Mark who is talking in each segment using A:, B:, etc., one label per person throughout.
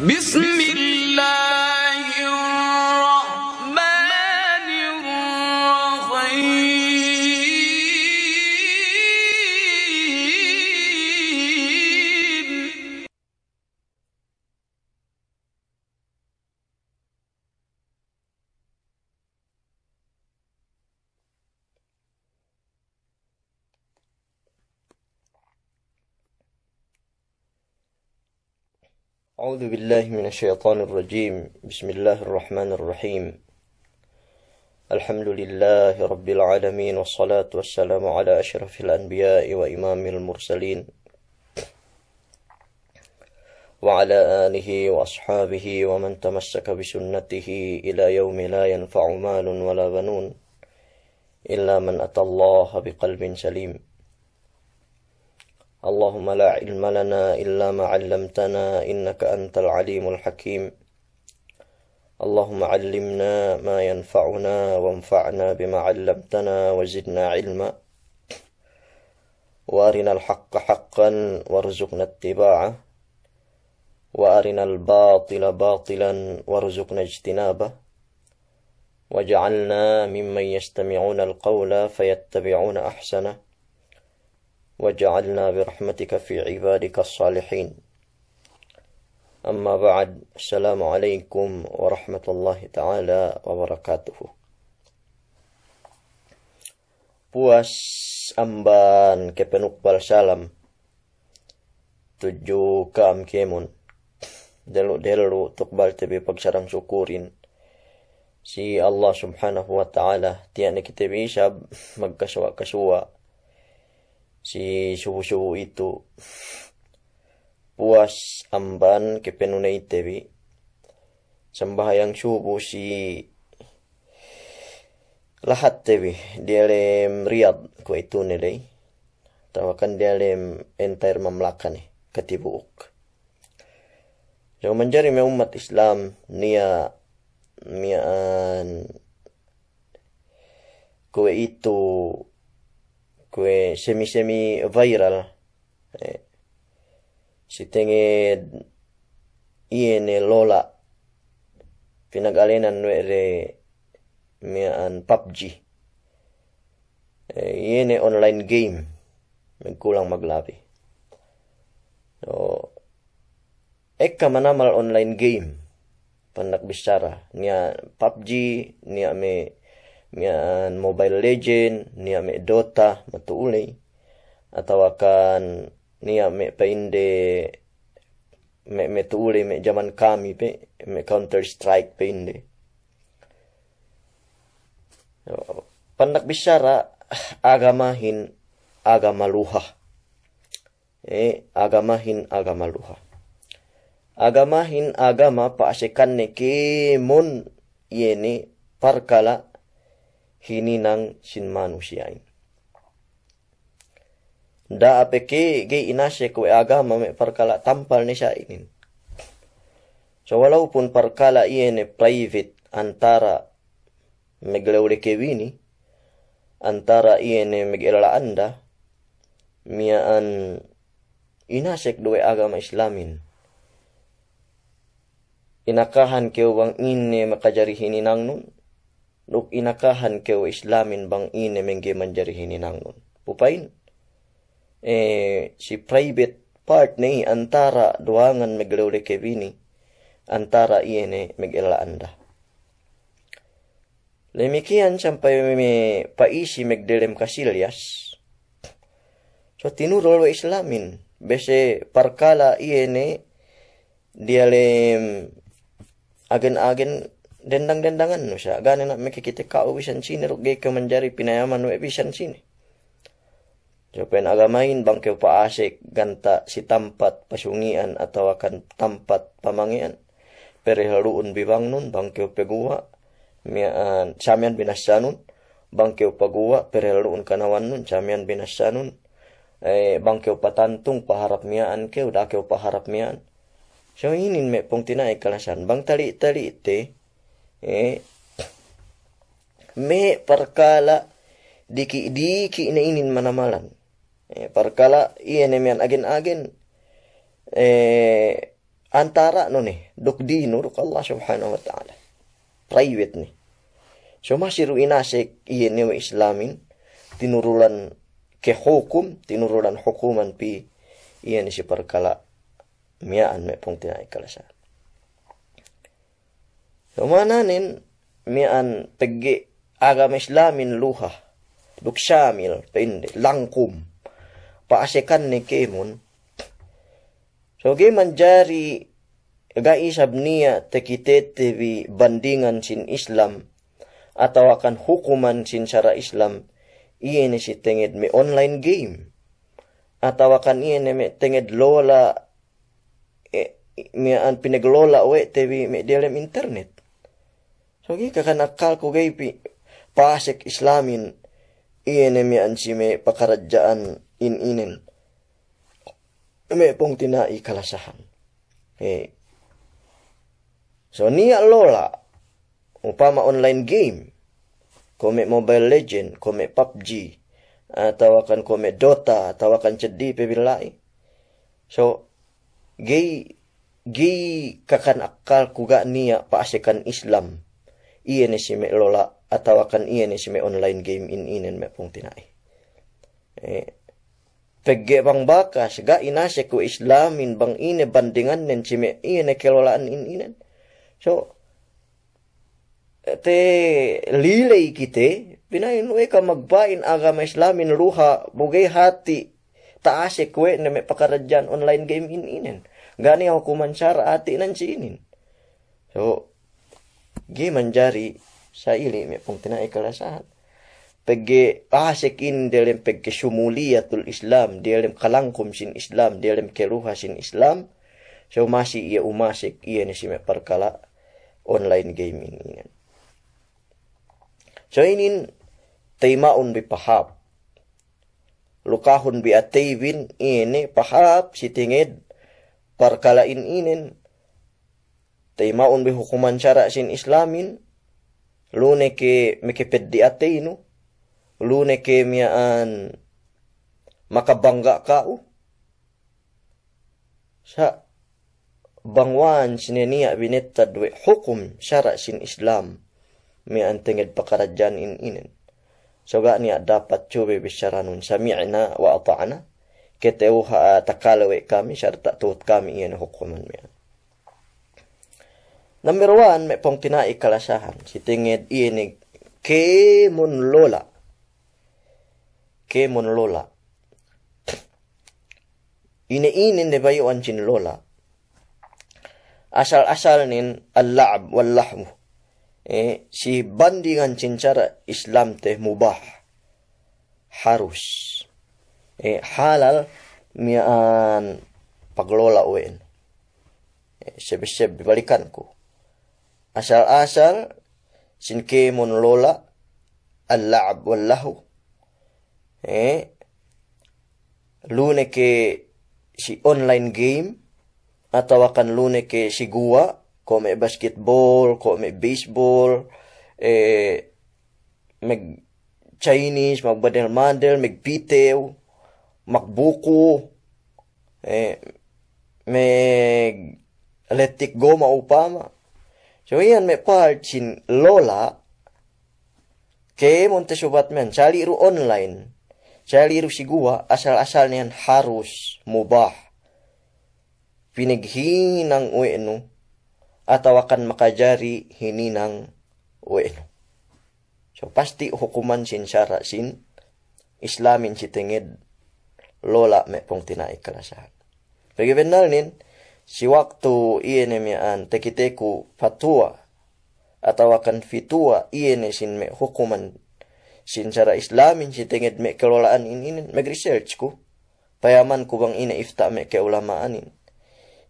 A: بسم أعوذ بالله من الشيطان الرجيم بسم الله الرحمن الرحيم الحمد لله رب العالمين والصلاة والسلام على أشرف الأنبياء وإمام المرسلين وعلى آله وأصحابه ومن تمسك بسنته إلى يوم لا ينفع مال ولا بنون إلا من أتى الله بقلب سليم اللهم لا علم لنا إلا ما علمتنا إنك أنت العليم الحكيم اللهم علمنا ما ينفعنا وانفعنا بما علمتنا وزدنا علما وارنا الحق حقا وارزقنا اتباعه وارنا الباطل باطلا وارزقنا اجتنابه وجعلنا ممن يستمعون القول فيتبعون احسنه وجعلنا برحمتك في عبادك الصالحين أما بعد السلام عليكم ورحمة الله تعالى وبركاته Puas amban bal salam tuju kam kemun Delu-delu tuk bal tebi pagsarang syukurin Si Allah subhanahu wa ta'ala Tiyan na kita bisab magkaswa kasua si shubu shubu itu puas amban kepenunei tebi sembahyang shubu si lahat tebi dialem riad ku itu nilai tawakan dialem entire mamlaka nih ketibuuk yang menjadi me umat Islam nia mian kue itu que semi semi viral eh, si tenge iene lola pinag-alinan re mian PUBG eh, iene online game nagkulang maglabi so ekka manamal online game panakbisara niya PUBG niya may mian Mobile Legend nia me Dota matu atau akan nia me peinde me me tu me zaman kami pe me Counter Strike peinde pandak bicara agamahin agama luha eh agamahin agama luha agamahin agama pa asekan neki mun yeni parkala hininang manusia in. Da apeke ge inasya kue agama me perkala tampal ni inin. So walaupun perkala iene private antara meglewle kewini, antara iene megelala anda, miaan inasek dua agama islamin. Inakahan keuwang ini makajari hininang nun, Nuk inakahan keo islamin bang ine mengge manjarihin inangon. Pupain. Eh, si private part ni antara duangan meglewle kebini antara iene anda. Lemikian sampai me paisi megdelem kasilyas. So tinurol wa islamin. Bese parkala iene dialem mm, agen-agen dendang-dendangan no siya. Gani na makikitikaw bisan sini rugay ka manjari pinayaman no bisan sini. Jopen agamain bang keo paasik ganta si tampat pasungian atau akan tampat pamangian. Perihaluun bibang nun bang keo pegua. Mian, samian binasya nun. Bang keo pagua perihaluun kanawan nun samian binasya nun. Eh, bang keo patantung paharap miaan keo da keo paharap miaan. So inin me pong tinaikalasan bang tali-tali te eh me perkala diki diki ina inin manamalan eh perkala iya nemian agen-agen eh antara no nih dok di nuruk Allah subhanahu wa ta'ala private nih so masih ruinasek iya nih islamin tinurulan ke hukum tinurulan hukuman pi iya ni si perkala mian me pung tinai kalasan Romananin mian tegi agama Islamin luha duk syamil langkum paasekan ni kemun so ge jari? ga isab niya tekitete bi bandingan sin Islam atau akan hukuman sin syara Islam iya si tenged mi online game atau akan iya ni mi tenged lola eh, mi an pinaglola we tebi mi dalam internet kakan akal ko gaypi pasik islamin me ansime pakarajaan ininin. Me pong tinai kalasahan. Hey. So niya lola upama online game kome Mobile Legend, kome PUBG, atau ah, akan kome Dota, atau akan cedi pebilai. So, gay gay kakan akal kuga niya paasikan Islam iyene sime lola atawakan iyene sime online game in inen me pung tinai eh, pegge bang bakas ga inase ku islamin bang ine bandingan nen iya iyene kelolaan in inen so te lilei kite pinayin we ka magbain agama islamin ruha bugay hati taase kwe na may pakarajan online game in inen gani hukuman syara ati nan si inin so giman jari saili mi pungtina ikalasahan pege asekin ah, dalam pege sumuliyatul Islam dalam kalangkum sin Islam dalam keruha sin Islam so masih ia umasik ia ni si perkala online gaming ini kan. so inin taimaun bi pahab lukahun bi ataibin ini pahab si perkala in inin taimaun be hukuman syara sin islamin lu neke meke peddi ateinu lu neke miaan maka bangga kau sa bangwan sinenia binetta dwe hukum syara sin islam miaan tenged pakarajaan in inen soga niya dapat cube bisyara sami'na wa ata'na keteu ha takalawe kami syarta tuut kami iyan hukuman mian Number one, may pong tinaik kalasahan. Si tingid inig. Ke lola. Ke mun lola. Iniinin de bayo ang lola. Asal-asal nin al-la'ab wal-lahmu. Eh, si bandingan cincara Islam teh mubah. Harus. Eh, halal mian paglola wen. Eh, Sebe-sebe balikan ko. asar-asar, mon lola, al-la'ab wal-lahu. Eh, lune ke si online game, atawakan lune ke si guwa, ko basketball, ko baseball, eh, mag Chinese, magbadel-mandel, magpitew, magbuko, eh, mag let it go maupama iyan me pal chin lola ke monte sobat men cari ru online. Cari ru sigua asal-asalnya harus mubah. Pinighinang uenu atau akan makajari hininang uenu. So pasti hukuman sin syara sin islamin si tingid lola me pong tinaik kalasahan. Pagi benal nin, si waktu iene mi an tekiteku fatwa atau akan fitua iene sin me hukuman sin cara islamin si tenged me kelolaan ini me research ku payaman ku bang ine ifta me keulamaan ini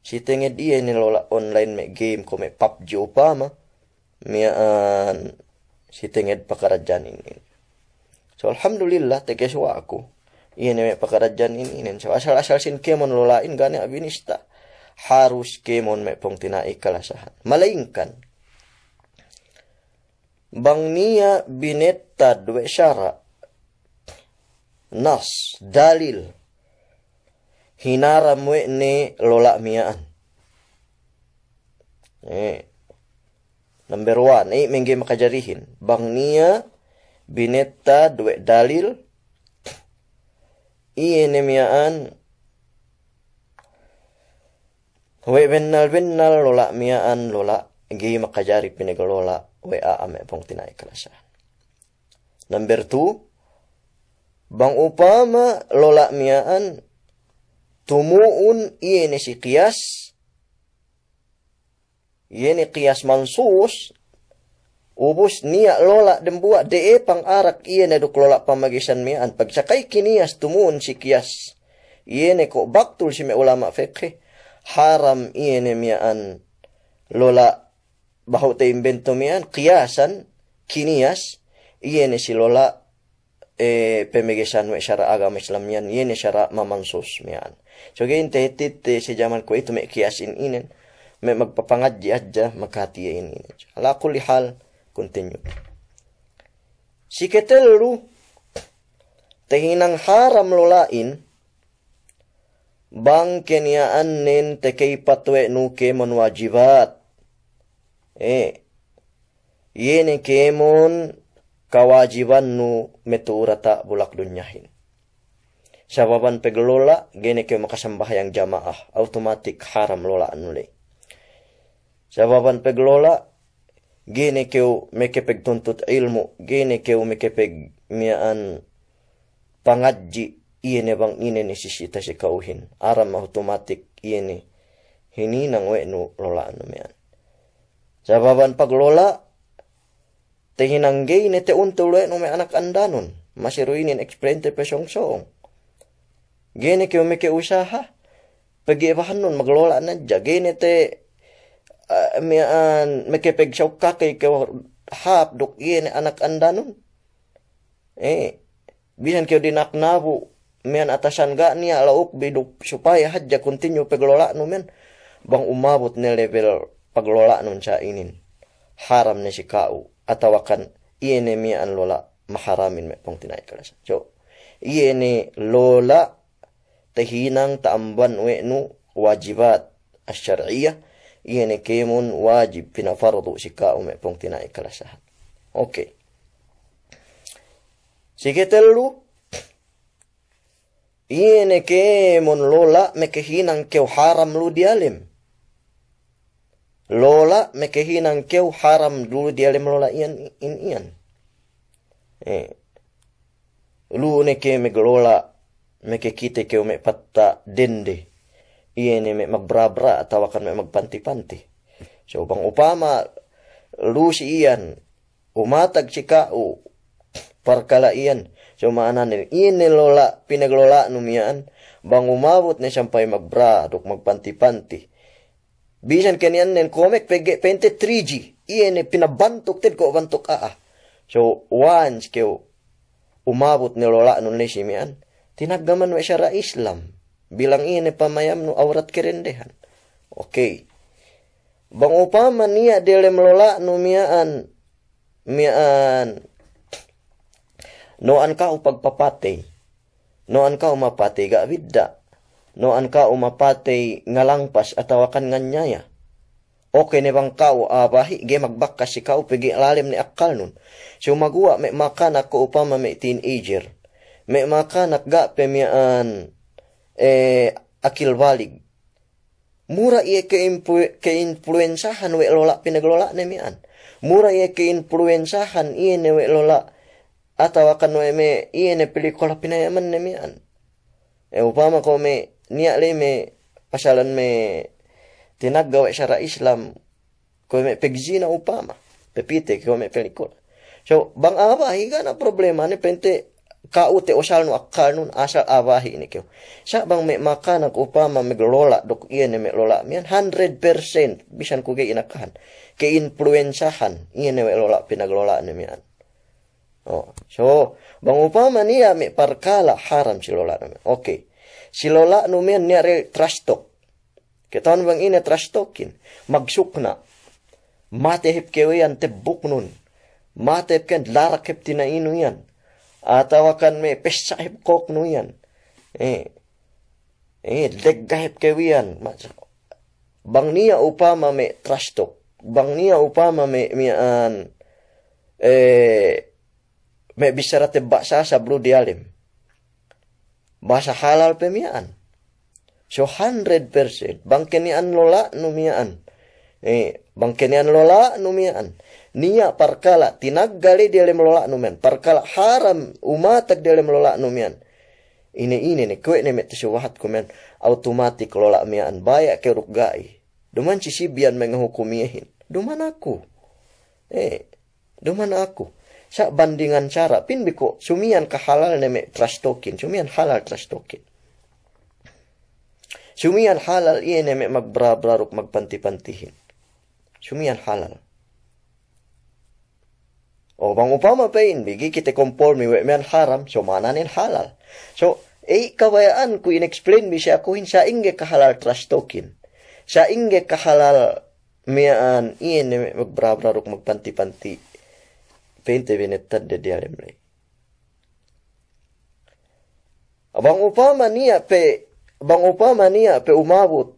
A: si tenged iene lola online me game ku me PUBG upama mi an si tenged pakarajaan ini so alhamdulillah tekes wa aku iene me pakarajaan ini ini so asal asal sin kemon lolain gane abinista harus kemon me pong tinai malingkan bangnia bang niya binetta dua syara, nas, dalil, hinara mwe ne lola miaan. Eh, number one, eh, mengge makajarihin. Bang bineta binetta dua dalil, iya miaan Huwe wennal wennal lola miaan lola gi makajari pinegol lola wa ame pong tinai kalasya. Number two, bang upama lola miaan tumuun iene si kias kias mansus ubus niya lola dembua dee pang arak iene duk lola pamagisan mian pagsakay kinias tumuon si kias iene ko baktul si me ulama fekhe haram iyanem ya'an lola bahau te inventom kiasan kinias iyene si lola e pemegesan me syara agama Islam yan iyene syara mamansus mian so gain te sejaman ko itu me kiasin inen me magpapangadji aja makati ini ala kulli hal continue si ketelu tehinang haram lolain bang kenyaan nin tekei patwe nuke wajibat, eh, Yene kemon kawajiban nu e, meturata bulak dunyahin. Sababan pegelola gene ke makasambah yang jamaah automatik haram lola anule. Sababan pegelola gene keu mekepeg tuntut ilmu, gene keu mekepeg mian pangaji iene ebang ine ni sisita si kauhin aram automatic iene hini nang we no lola anu mean jawaban paglola tehinanggay ni te untulwe no may anak andanon masiruinin eksprente pesyong soong gene ke umike usaha pagibahan nun maglola na dya gene te uh, mian mekepegsaw kakay ke hap dok iene anak andanon eh bisan kyo dinaknabo mian atasan ga nih alauk biduk supaya haja kontinu pegelola numen bang umabut ne level pegelola nun inin haram ne atau akan iya mian lola maharamin me pong tinay kalas so lola tehinang tamban we nu wajibat asyariyah iene kemun wajib pina fardu si kau me pong tinay kalas oke okay. Sige telu Ine ke mon lola mekehinang keu haram lu dialim. Lola mekehinang keu haram dulu dialim lola ian in ian. Eh. Lu meg lola, meke kite keu me patta dende. Iene me magbra-bra atau akan me magpanti-panti. So bang upama lu si ian umatag si kau parkala ian So maanan inilola, pinaglola numian, bang umabot na sampay magbra, dok magpanti-panti. Bisan kanian nen comic pege pente 3G, iyan pinabantok ted ko bantok aa. Ah, ah. So once kyo umabot ni lola nun ni simian, tinaggaman wa siya ra Islam. Bilang iyan pamayam no awrat kerendehan. Okay. Bang upaman niya dele lola numian mian Noan ka upagpapatay. Noan ka umapatay ga abidda. Noan ka umapatay ngalangpas at awakan nganyaya. Okay ni bang kao abahi ge magbakka si kao pigi lalim ni akal nun. So magua may makanak ko upama may teenager. May makanak ga pemiaan eh, balig. Mura iya ka-influensahan we lola pinaglola na mian. Mura iya ka-influensahan iya ni we lola atau akan eme iene iya pelikola pinaya manne mi an e upama ko me niya le me pasalan me tinaggawa syara Islam ko me pegjina upama pepite ko me pelikola so bang abahi higa na problema ni pente kaute osal nu akkanun asal awahi ini kyo sa bang me makanak upama me lola dok iene iya me lola mian 100% bisan ko ge inakahan ke influensahan iene iya me lola pinaglola ni mian O, oh, so, upama ni mi parkala haram silola namin. Okay. Silola numin ni re trash talk. Kitaan bang ini trash talkin. Magsukna. Mate Matehip kewe yan buk nun. Matehip ken larak larakip tinaino yan. Atawakan me mi pesahip kok nun yan. Eh, eh, leggahip kewe yan. Bang niya upama me trash talk. Bang niya upama me mi an, eh, bisa bisarate bahasa sablu dialim. Bahasa halal pemiaan. So 100% bangkenian lola numiaan. Eh, bangkenian lola numiaan. Nia parkala tinaggali dialim lola numian. Parkala haram umatak dialim lola numian. Ini ini nih kue nih mek tesuwahat kumen automatik lola miaan bayak ke rugai. Duman cici bian menghukumiahin. Duman aku. Eh, duman aku sak bandingan cara pin biko sumian kahalal neme trust token sumian halal trust token sumian halal iya neme braruk magpanti-pantihin sumian halal o bang upama pain bigi kita conform mi men haram so mananin halal so ei kawayaan ku inexplain bisa siya hin sa inge kahalal trust token sa inge kahalal mian iyan neme magbrabraruk magpanti-panti فانت بنتد ديار مري Bang upama niya pe bang upama niya pe umabot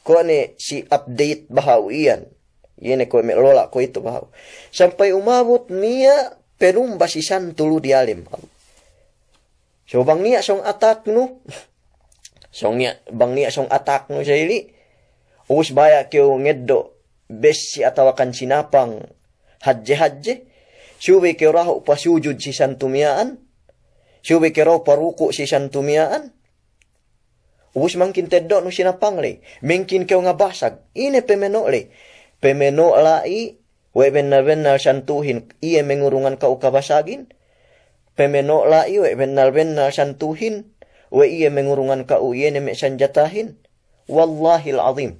A: ko ni si update bahaw iyan. Yene ko me lola ko ito bahaw. Sampai umabot niya penumba si tulu dialem, So bang niya song atak no. Song niya bang niya song atak no sa ili. Uus baya kyo ngeddo besi atawakan sinapang hadje-hadje Syubi kirahu pasujud si santumiaan. Syubi kirahu paruku si santumiaan. Ubus mangkin tedok nu sinapangli. Mengkin kau ngabasag. Ine Pemeno Pemenolai. We benal-benal santuhin. Iye mengurungan kau kabasagin. Pemenolai. We benal-benal santuhin. We iye mengurungan kau iye nemek sanjatahin. Wallahil azim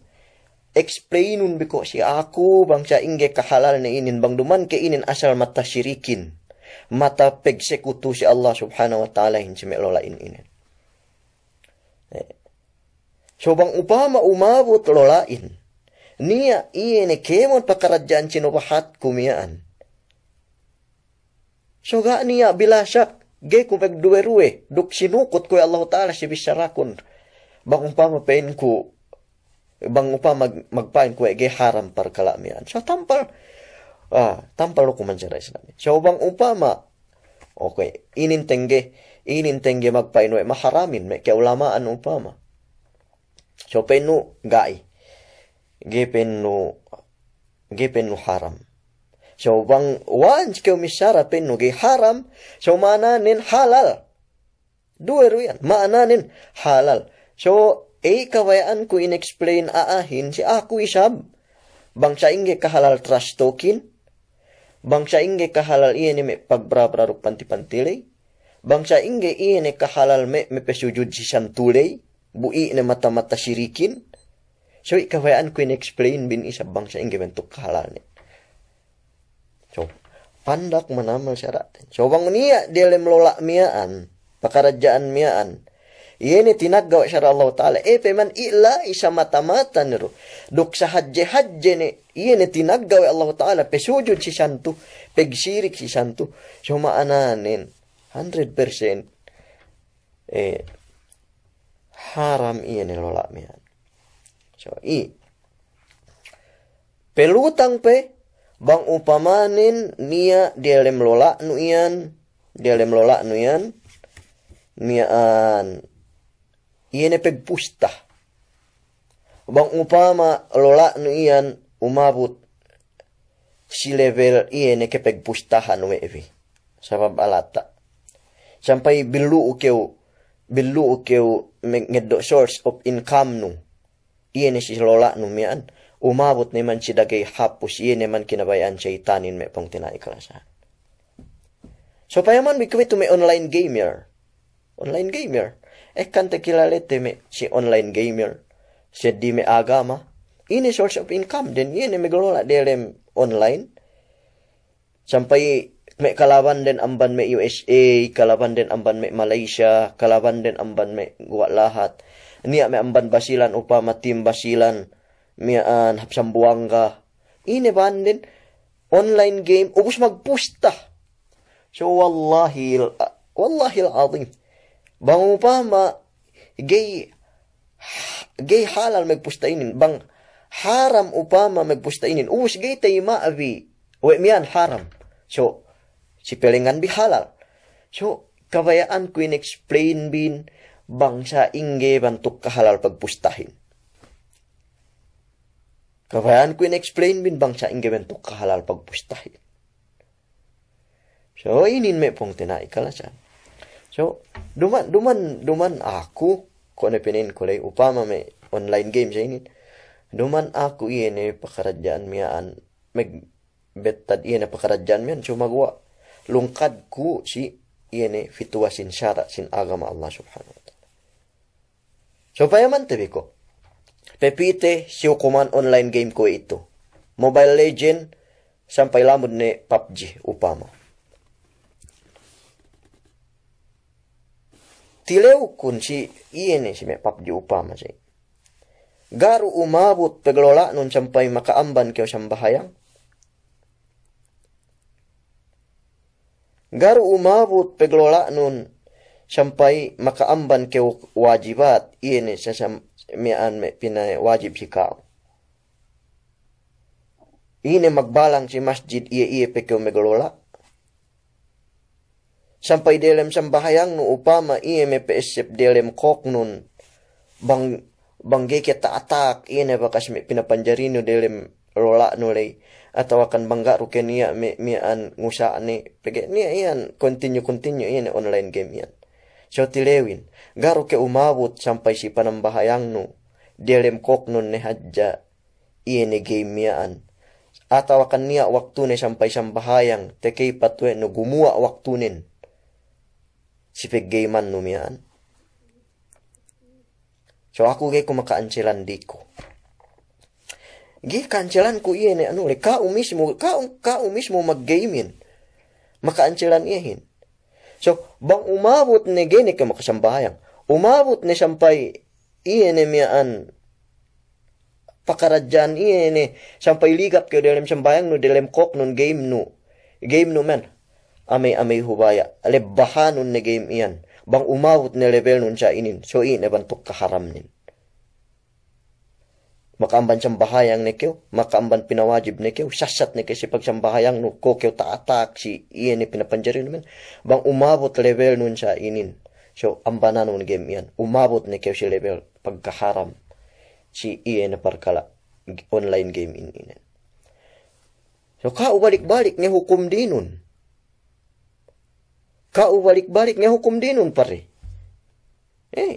A: explainun beko si aku bangsa ingge kahalal na inin bang duman ke inin asal mata syirikin mata pegsekutu si Allah subhanahu wa ta'ala hin si lolain inin eh. so bang upama umabot lolain nia ini kemon pakarajaan sinobahat kumiaan so ga nia bilasak ge kupek duwe ruwe duk sinukot ko ya Allah ta'ala si bisarakun bang upama ku bang upa mag magpain kue ge haram par kalamian so tampal ah tampal ko man jara islami so bang upa ma okay inin tengge inin tengge magpain we maharamin me ke ulamaan upa ma so penu gai ge penu ge penu haram so bang wan ke misara penu ge haram so mana nin halal dua ruyan mana nin halal so Ei kawayaan ku inexplain aahin si aku isab. Bangsa ingge kahalal trust token. Bangsa ingge kahalal iya ni me pagbrabraruk panti-pantilay. Bangsa ingge iya kahalal me mepesujud si santulay. Bui na mata-mata sirikin. So, ikawayaan ko inexplain bin isab bangsa ingge bentuk kahalal ni. So, pandak menamal syarat. So, bang niya, dia melola miaan. Pakarajaan miaan ini tinaggawa siya Allah Ta'ala. Epe eh, man ila isa mata-mata niro. Duk sa hadje-hadje ni. Ini tinaggawa Allah Ta'ala. Pesujud si santu. Pegsirik si santo. hundred percent. eh, haram iya ni lola miyan. So, i. Pelutang pe. Bang upamanin niya dialem lola nu iyan. Dialem lola nu iyan. Miyan. Miyan. iyan pegpusta. Bang upama lola no iyan umabot si level iyan kepegpustahan wevi sa pabalata. Sampay bilu ukeo bilu ukeo ngeddo source of income no. Iyan si lola no miyan. umabot naman si dagay hapos iyan man kinabayan siya itanin me pang tinaikrasan. So payaman may kumito may online gamer. Online gamer ekkante kilalete me si online gamer, si di me agama, ini source of income dan ini megelola dalam online. Sampai me kalaban dan amban me USA, kalaban dan amban me Malaysia, kalaban dan amban me gua lahat. Niya me amban basilan upama tim basilan, miaan hapsambuanga. Ini banden online game ubus magpusta. So wallahi wallahi azim Bang Bangupama, gay, gay halal magpustainin, bang haram upama magpustainin. Uwis gay tayo maabi, uwi miyan haram. So, si pelingan bi halal. So, kabayaan ko in-explain bin, bang sa ingge bantuk kahalal pagpustahin. Kabayaan ko in-explain bin bang sa ingge bantuk kahalal pagpustahin. So, inin me pong tinaikalasan. So, duman, duman, duman aku, kone ano pinin ko upama may online game siya inin, duman aku iyan eh, pakaradyaan miyaan, mag betad iyan eh, pakaradyaan miyaan, so gua, lungkad ku si iyan eh, fitwa sin syara, sin agama Allah subhanahu wa ta'ala. So, payaman tabi ko, pepite si kuman online game ko ito, Mobile Legend, sampai lamun ni PUBG upama. Tileukun iya si ini si me PUBG upama si. Garu umabot paglola nun sampai makaamban kyo siyang bahayang. Garu umabot paglola nun sampai makaamban kyo wajibat ini iya sa mian me wajib si kao. Ini iya magbalang si masjid iye iye pe meglola sampai delem sambahayang nu upama iya mepesep delem nun bang bangge kita atak iya ne bakas me pinapanjari nu delem rola nulai atau akan bangga rukenia me mian ngusa ne pege ni ian continue continue ian online game ian so tilewin garu ke umabot sampai si panambahayang nu delem koknun ne hajja iya ne game mian atau akan niya waktu ne sampai sambahayang tekei patwe no gumua waktunin sipiggiman numiaan. So ako gay kumakaansilan di ko. Gi kansilan ko iyan eh, ano, le, kao mismo, kao, kao mismo mag-gamin. Makaansilan iyan. So, bang umabot ni ginik ka makasambayang, umabot ni sampay iyan eh miyaan, pakaradyan iyan eh, sampay ligap kayo dalam sambayang no, dilem kok nun game no, game no man, amay-amay hubaya. Ale bahanon ni game iyan. Bang umawot ni level nun siya inin. So in, ebantok kaharam nin. Makaamban siyang bahayang ni kyo. Makaamban pinawajib ni kyo. Sasat ni kyo si pag siyang bahayang no. Kokyo taatak si iyan ni pinapanjari naman. Bang umawot level nun siya inin. So, ambanan nun game iyan. Umawot ni kyo si level pagkaharam. Si iyan na parkala. Online game inin inan. So, kaubalik-balik niya hukum din nun kau balik-baliknya hukum dinun pari. Eh,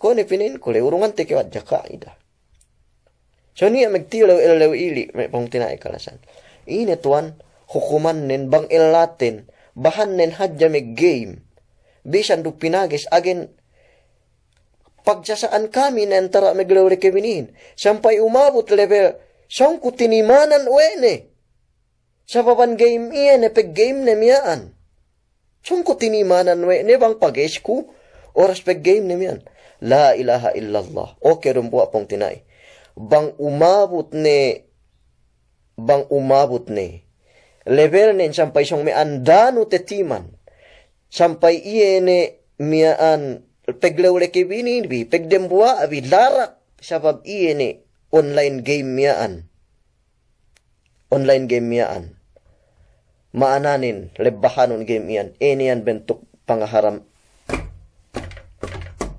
A: ko ne pinin ko le urungan te kewat jaka ida. So niya magtilaw ilaw ili, may pong tinaikalasan. Ine tuan, hukuman nen bang ilatin, bahan nen hadya may game. Bisan do pinagis, agin, pagsasaan kami na antara maglawri kaminin, sampai umabut level, song ko tinimanan uene. Sa papan game iyan, epig game na ko tinimanan we ne bang ko? oras pag game nimian. La ilaha illallah. Okay rumbo apong tinay. Bang umabot ne bang umabot ne level ne sampay siyang may andano tetiman. Sampay iye ne miaan peglawle kibini bi pegdembua abi larak sabab iye ne online game miaan. Online game miaan maananin lebahanun game iyan enian bentuk pangaharam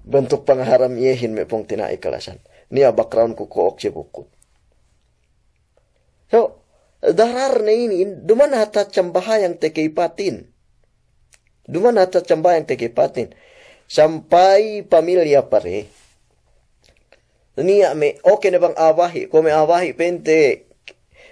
A: bentuk pangaharam yehin me pong tina ikalasan niya background ko kook si bukut so darar na ini duman hata yang tekeipatin duman hata yang ipatin sampai pamilya pare niya me okay na bang awahi me awahi pente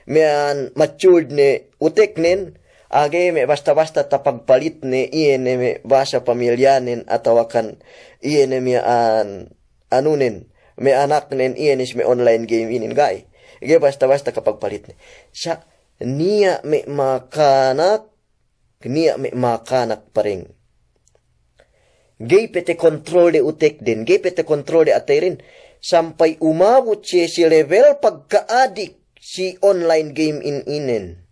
A: mean matured ne utek nen Age me basta-basta tapagpalit ni me basa pamilyanin atawakan ieneme an anunin me anak nen ienis me online game inin gay. Ige basta-basta kapagpalit palit ni. Siya niya me makanak niya me makanak paring. Gay pete kontrol de utek din. Gay pete kontrol de atay rin. Sampay umabot siya si level pagkaadik si online game in inen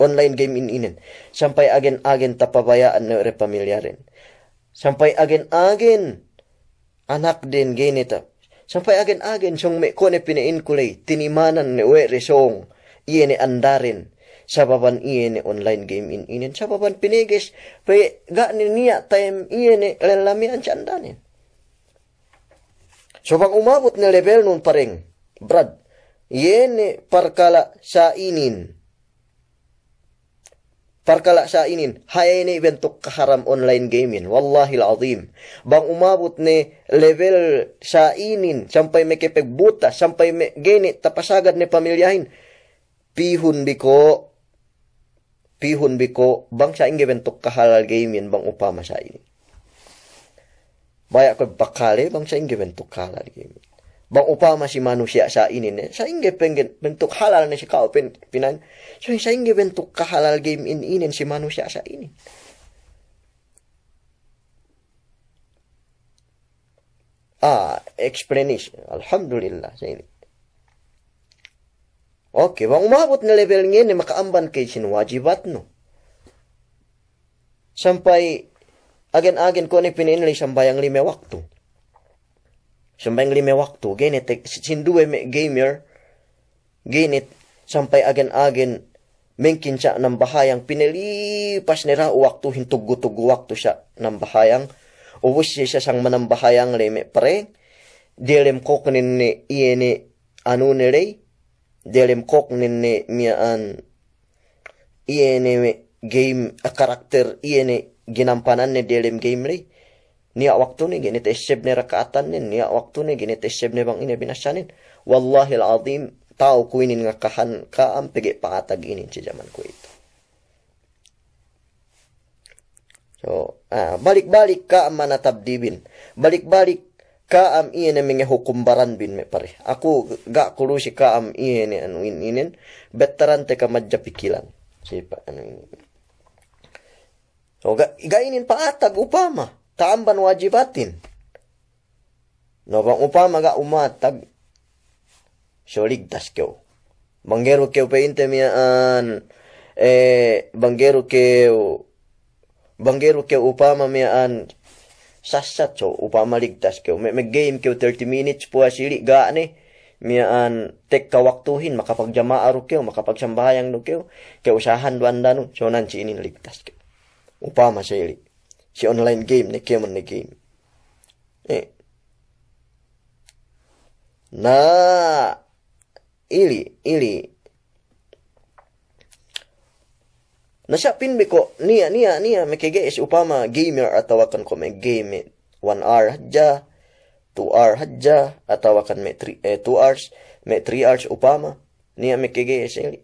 A: online game in ininen. Sampai agen-agen tapabayaan na repamilyarin. Sampai agen-agen anak din ginita. Sampai agen-agen siyong may kone kulay tinimanan ne we resong, iye andarin. Sababan baban iye online game in Sa Sababan pinigis, pe ganin niya time iye ni lalamian chandanin. andanin. So bang umabot na level nun pareng, Brad, iye parkala sa inin Tarkala sa inin, hayene bentuk kaharam online gaming. Wallahi azim. Bang umabot ni level sa inin, sampai may kipagbuta, sampai may genit, tapasagad ni pamilyahin. pihun biko, pihun biko, bang sa ing bentuk kahalal gaming, bang upama sa inin. Baya ko bakale, eh, bang sa ing bentuk kahalal gaming. Bang si manusia sa ini ne. Sa inge pengen bentuk halal ne si kau pen pinan. So sa inge bentuk kahalal game in inen si manusia sa ini. Ah, explanation. Alhamdulillah sa ini. Okay, bang umabot na level ngayon na makaamban kay sinwajibat no. Sampai agen-agen ko ni pininli sampai yang lima waktu. Sampai lima waktu, gini tek, me gamer, gini sampai agen-agen mungkin siya ng bahayang pas nera waktu hintugo-tugo waktu cak ng bahayang. Uwis siya sang manambahayang lime pre, dilem kok nene iene anu nilay, dilem kok nene miaan iene game, a karakter iene ginampanan ni dilem game lay. Niya waktu ni gini tesyeb ni rakaatan ni. Niya waktu ni gini tesyeb ni bang ini binasyanin. Wallahil azim. Tau kuinin ngakahan kaam pegi paatag inin si jaman ku itu. So, ah, balik-balik kaam tabdibin Balik-balik kaam iyan ang mga hukumbaran bin me pare. Aku ga kuru si kaam iyan anu inin. Betaran te majapikilan madya pikilan. Sipa anu inin. So, ga, ga inin paatag upama ta'amban wajibatin. Nobang upama ga umatag. Sholigtas kyo. Banggero kyo painte miyaan. Eh, banggero kyo. Banggero kyo upama miyaan. Sasat so, upama ligtas kyo. May, may game kyo 30 minutes po asili ga ni. Miyaan, tek kawaktuhin, makapagjamaa ro kyo, makapagsambayang ro kyo. Kyo usahan duanda no. So, nanci ini ligtas kyo. Upama sili. She online game ne game ne game. Eh. Na ili ili Nasya pin ko niya niya niya mekege is upama gamer atawakan ko me game 1 hour haja, 2 hour haja atawakan me 3 eh, 2 hours me 3 hours upama niya mekege is ili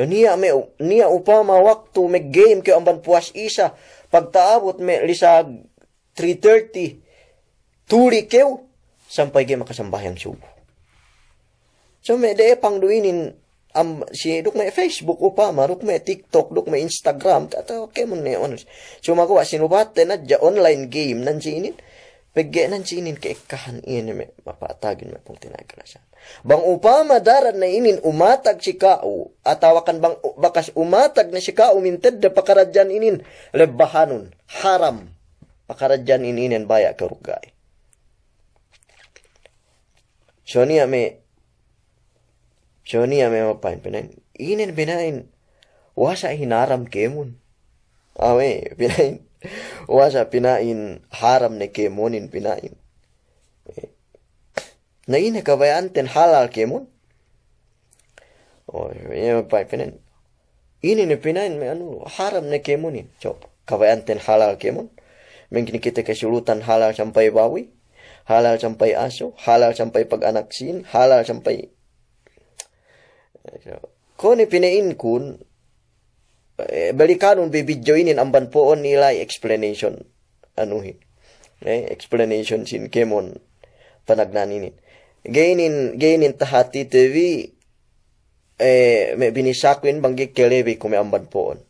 A: Ya, nia, niya me niya upama waktu me game ke amban puas isa pagtaabot me lisag 3:30 tuli keu sampai kay makasambahyang subo. So me de pangduinin am si duk me Facebook upama duk me TikTok duk me Instagram kata oke mon ne on. So makuha sinubat na ja online game nan ini. Paggenan chinin kay kahan ini me mapatagin me pong tinagrasyan. Bang upama darat na inin umatag si kao, atawakan bang bakas umatag na si kao minted da pakaradyan inin, lebahanun, haram, inin ininen baya karugay. So niya me, so niya me mapain pinain, inin binain, wasa hinaram kemun. Awe, pinain, Washa pinain haram ne kemonin pinain. Na ine ten halal kemon. Oh, ya pai penen. Ini ne pinain me anu haram ne kemonin. Cok, ten halal kemon. Mungkin kita kesulutan halal sampai bawi, halal sampai aso, halal sampai pag-anak sin, halal sampai... Kone pinain kun, eh, balikanong bibidyoinin ang banpoon nila eh, explanation anuhin. Eh? Okay? Eh, explanation sin kemon panagnaninin. Gainin, gainin tahati TV eh, may binisakwin banggi kelebi kumi ang banpoon.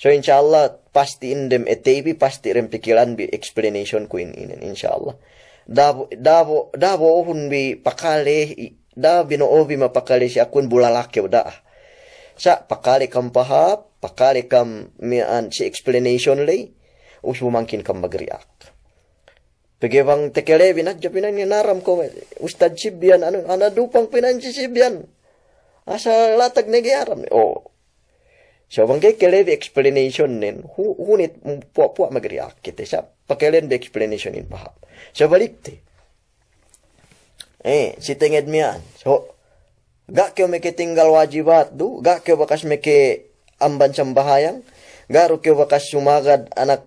A: So inshallah pastiin dem TV pasti rem pikiran bi explanation ko in inen inshallah. Davo davo davo hun bi pakale da binoobi mapakale si akun bulalake da. Ah sa pakali kam paha, pakali kam mian si explanation lay, uso mangkin kam mag-react. Pagibang tekelevi na dyan pinanginaram ko, ustad sibyan, ano, anadupang sibian, Asa latag nagyaram. O, So, bang kay kelevi explanation nin, hu, hunit puwa-puwa mag-react kita sa pakelen de explanation in pahap. So, balik te. Eh, si tinged miyan. So, Gak keo meke tinggal wajibat du, gak keo bakas meke amban cambahayang, gak keo bakas sumagad anak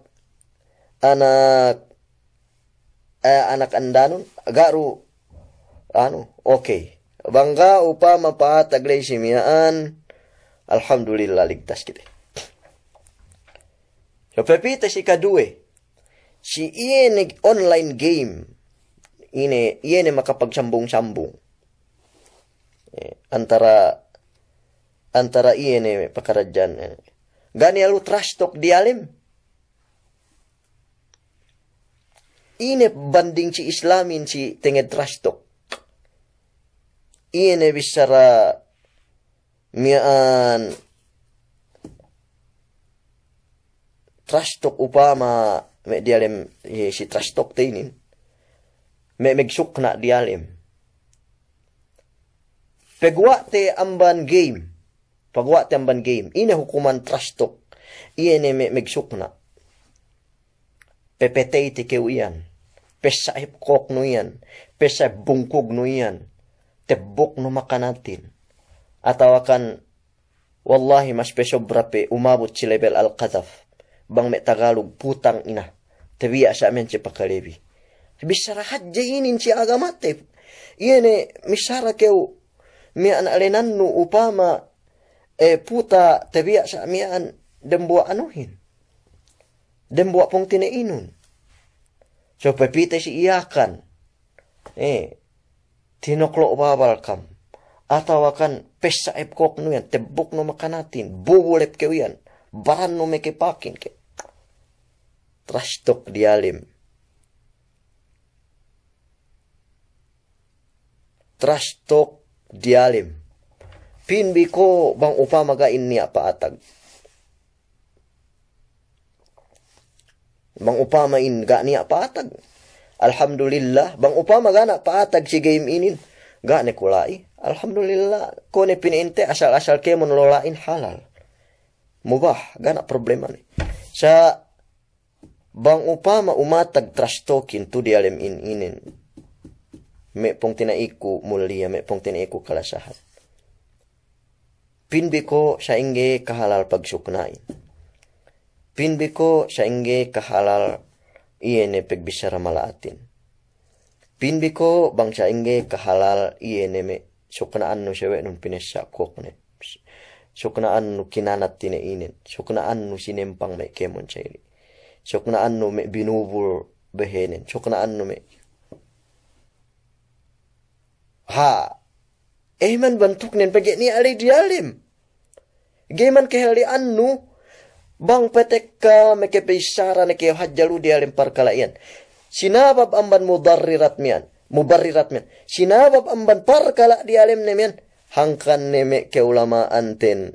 A: anak eh, anak andanun, ru anu oke. Okay. Bangga upa mapahat taglei simiaan, alhamdulillah ligtas kita. So, pepi si kadue, si iye online game, ini iye makapag-sambung-sambung. Eh, antara antara ini iya pekerjaan gani lu trash talk di ini banding ci islamin ci tengah trash talk ini iya bicara mian trash talk upama me dialim si trash talk tinin me megsuk na dialim te amban game te amban game ine hukuman trash talk ine me megsukna pepetei te keu ian pesahip kok no ian pesahip bungkog no ian tebok no makanatin akan wallahi mas peso brape umabot si level al qadhaf bang me tagalog putang ina tabiya sa amin si pakalebi bisarahat jayinin si agamate iyan misara keu mi'an alenan nu upama e puta tebia sa mi'an dembua anuhin. Dembua pong inun. So pepite si iakan. Eh, tinoklo babal kam. Atau akan pesa epkok nuyan, tebok no makanatin, bubulep kewian, baran no mekepakin ke. Trash talk dialim. Trash dialim. Pinbi ko bang upamagain niya paatag. Bang upamain ga niya paatag. Alhamdulillah, bang upamagana paatag si game inin. Ga ni kulai. Alhamdulillah, ko ni piniinte asal-asal ke monolain halal. Mubah, ga na problema ni. Sa bang upama umatag trastokin to dialim in inin me pong tinaiku mulia, me pong tinaiku kalasahan. Pinbi ko siya ingge kahalal pagsuknain. Pinbi ko siya ingge kahalal iyene pagbisara malaatin. Pinbi ko bang siya ingge kahalal iyene me suknaan no siya nung pinesya ko Suknaan no kinanat tinainin. Suknaan no sinempang me kemon siya Suknaan no me binubul behenin. Suknaan no me Ha. Ehman bentuk nen pegi ni ali dialim. Geman kehali anu bang petek ka meke pesara neke hajalu dialim parkalaian. Sinabab amban mudarrirat mian. Mubarrirat mian. Sinabab amban parkala dialim nemian. Hangkan ke ulama anten.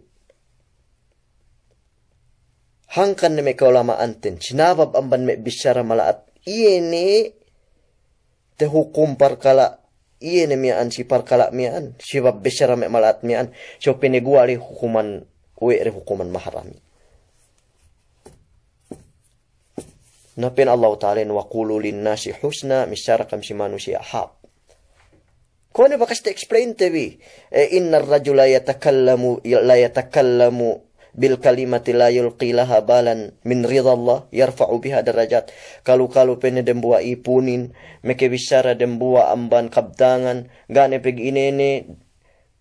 A: hangkan ke ulama anten sinabab amban me bisyara malaat ini te hukum parkala iye ne mi'an si parkala mi'an si babbeshara me malat mi'an si piniguari hukuman we're hukuman maharami napin Allah ta'ala wa qulu lin nasi husna misara kam si manusia hab kone bakas te explain tebi inna ar-rajula yatakallamu la yatakallamu bil kalimati la yulqilaha balan min ridallah yarfa'u biha darajat kalu-kalu pene den bua ipunin meke bisara den bua amban kabdangan gane peg inene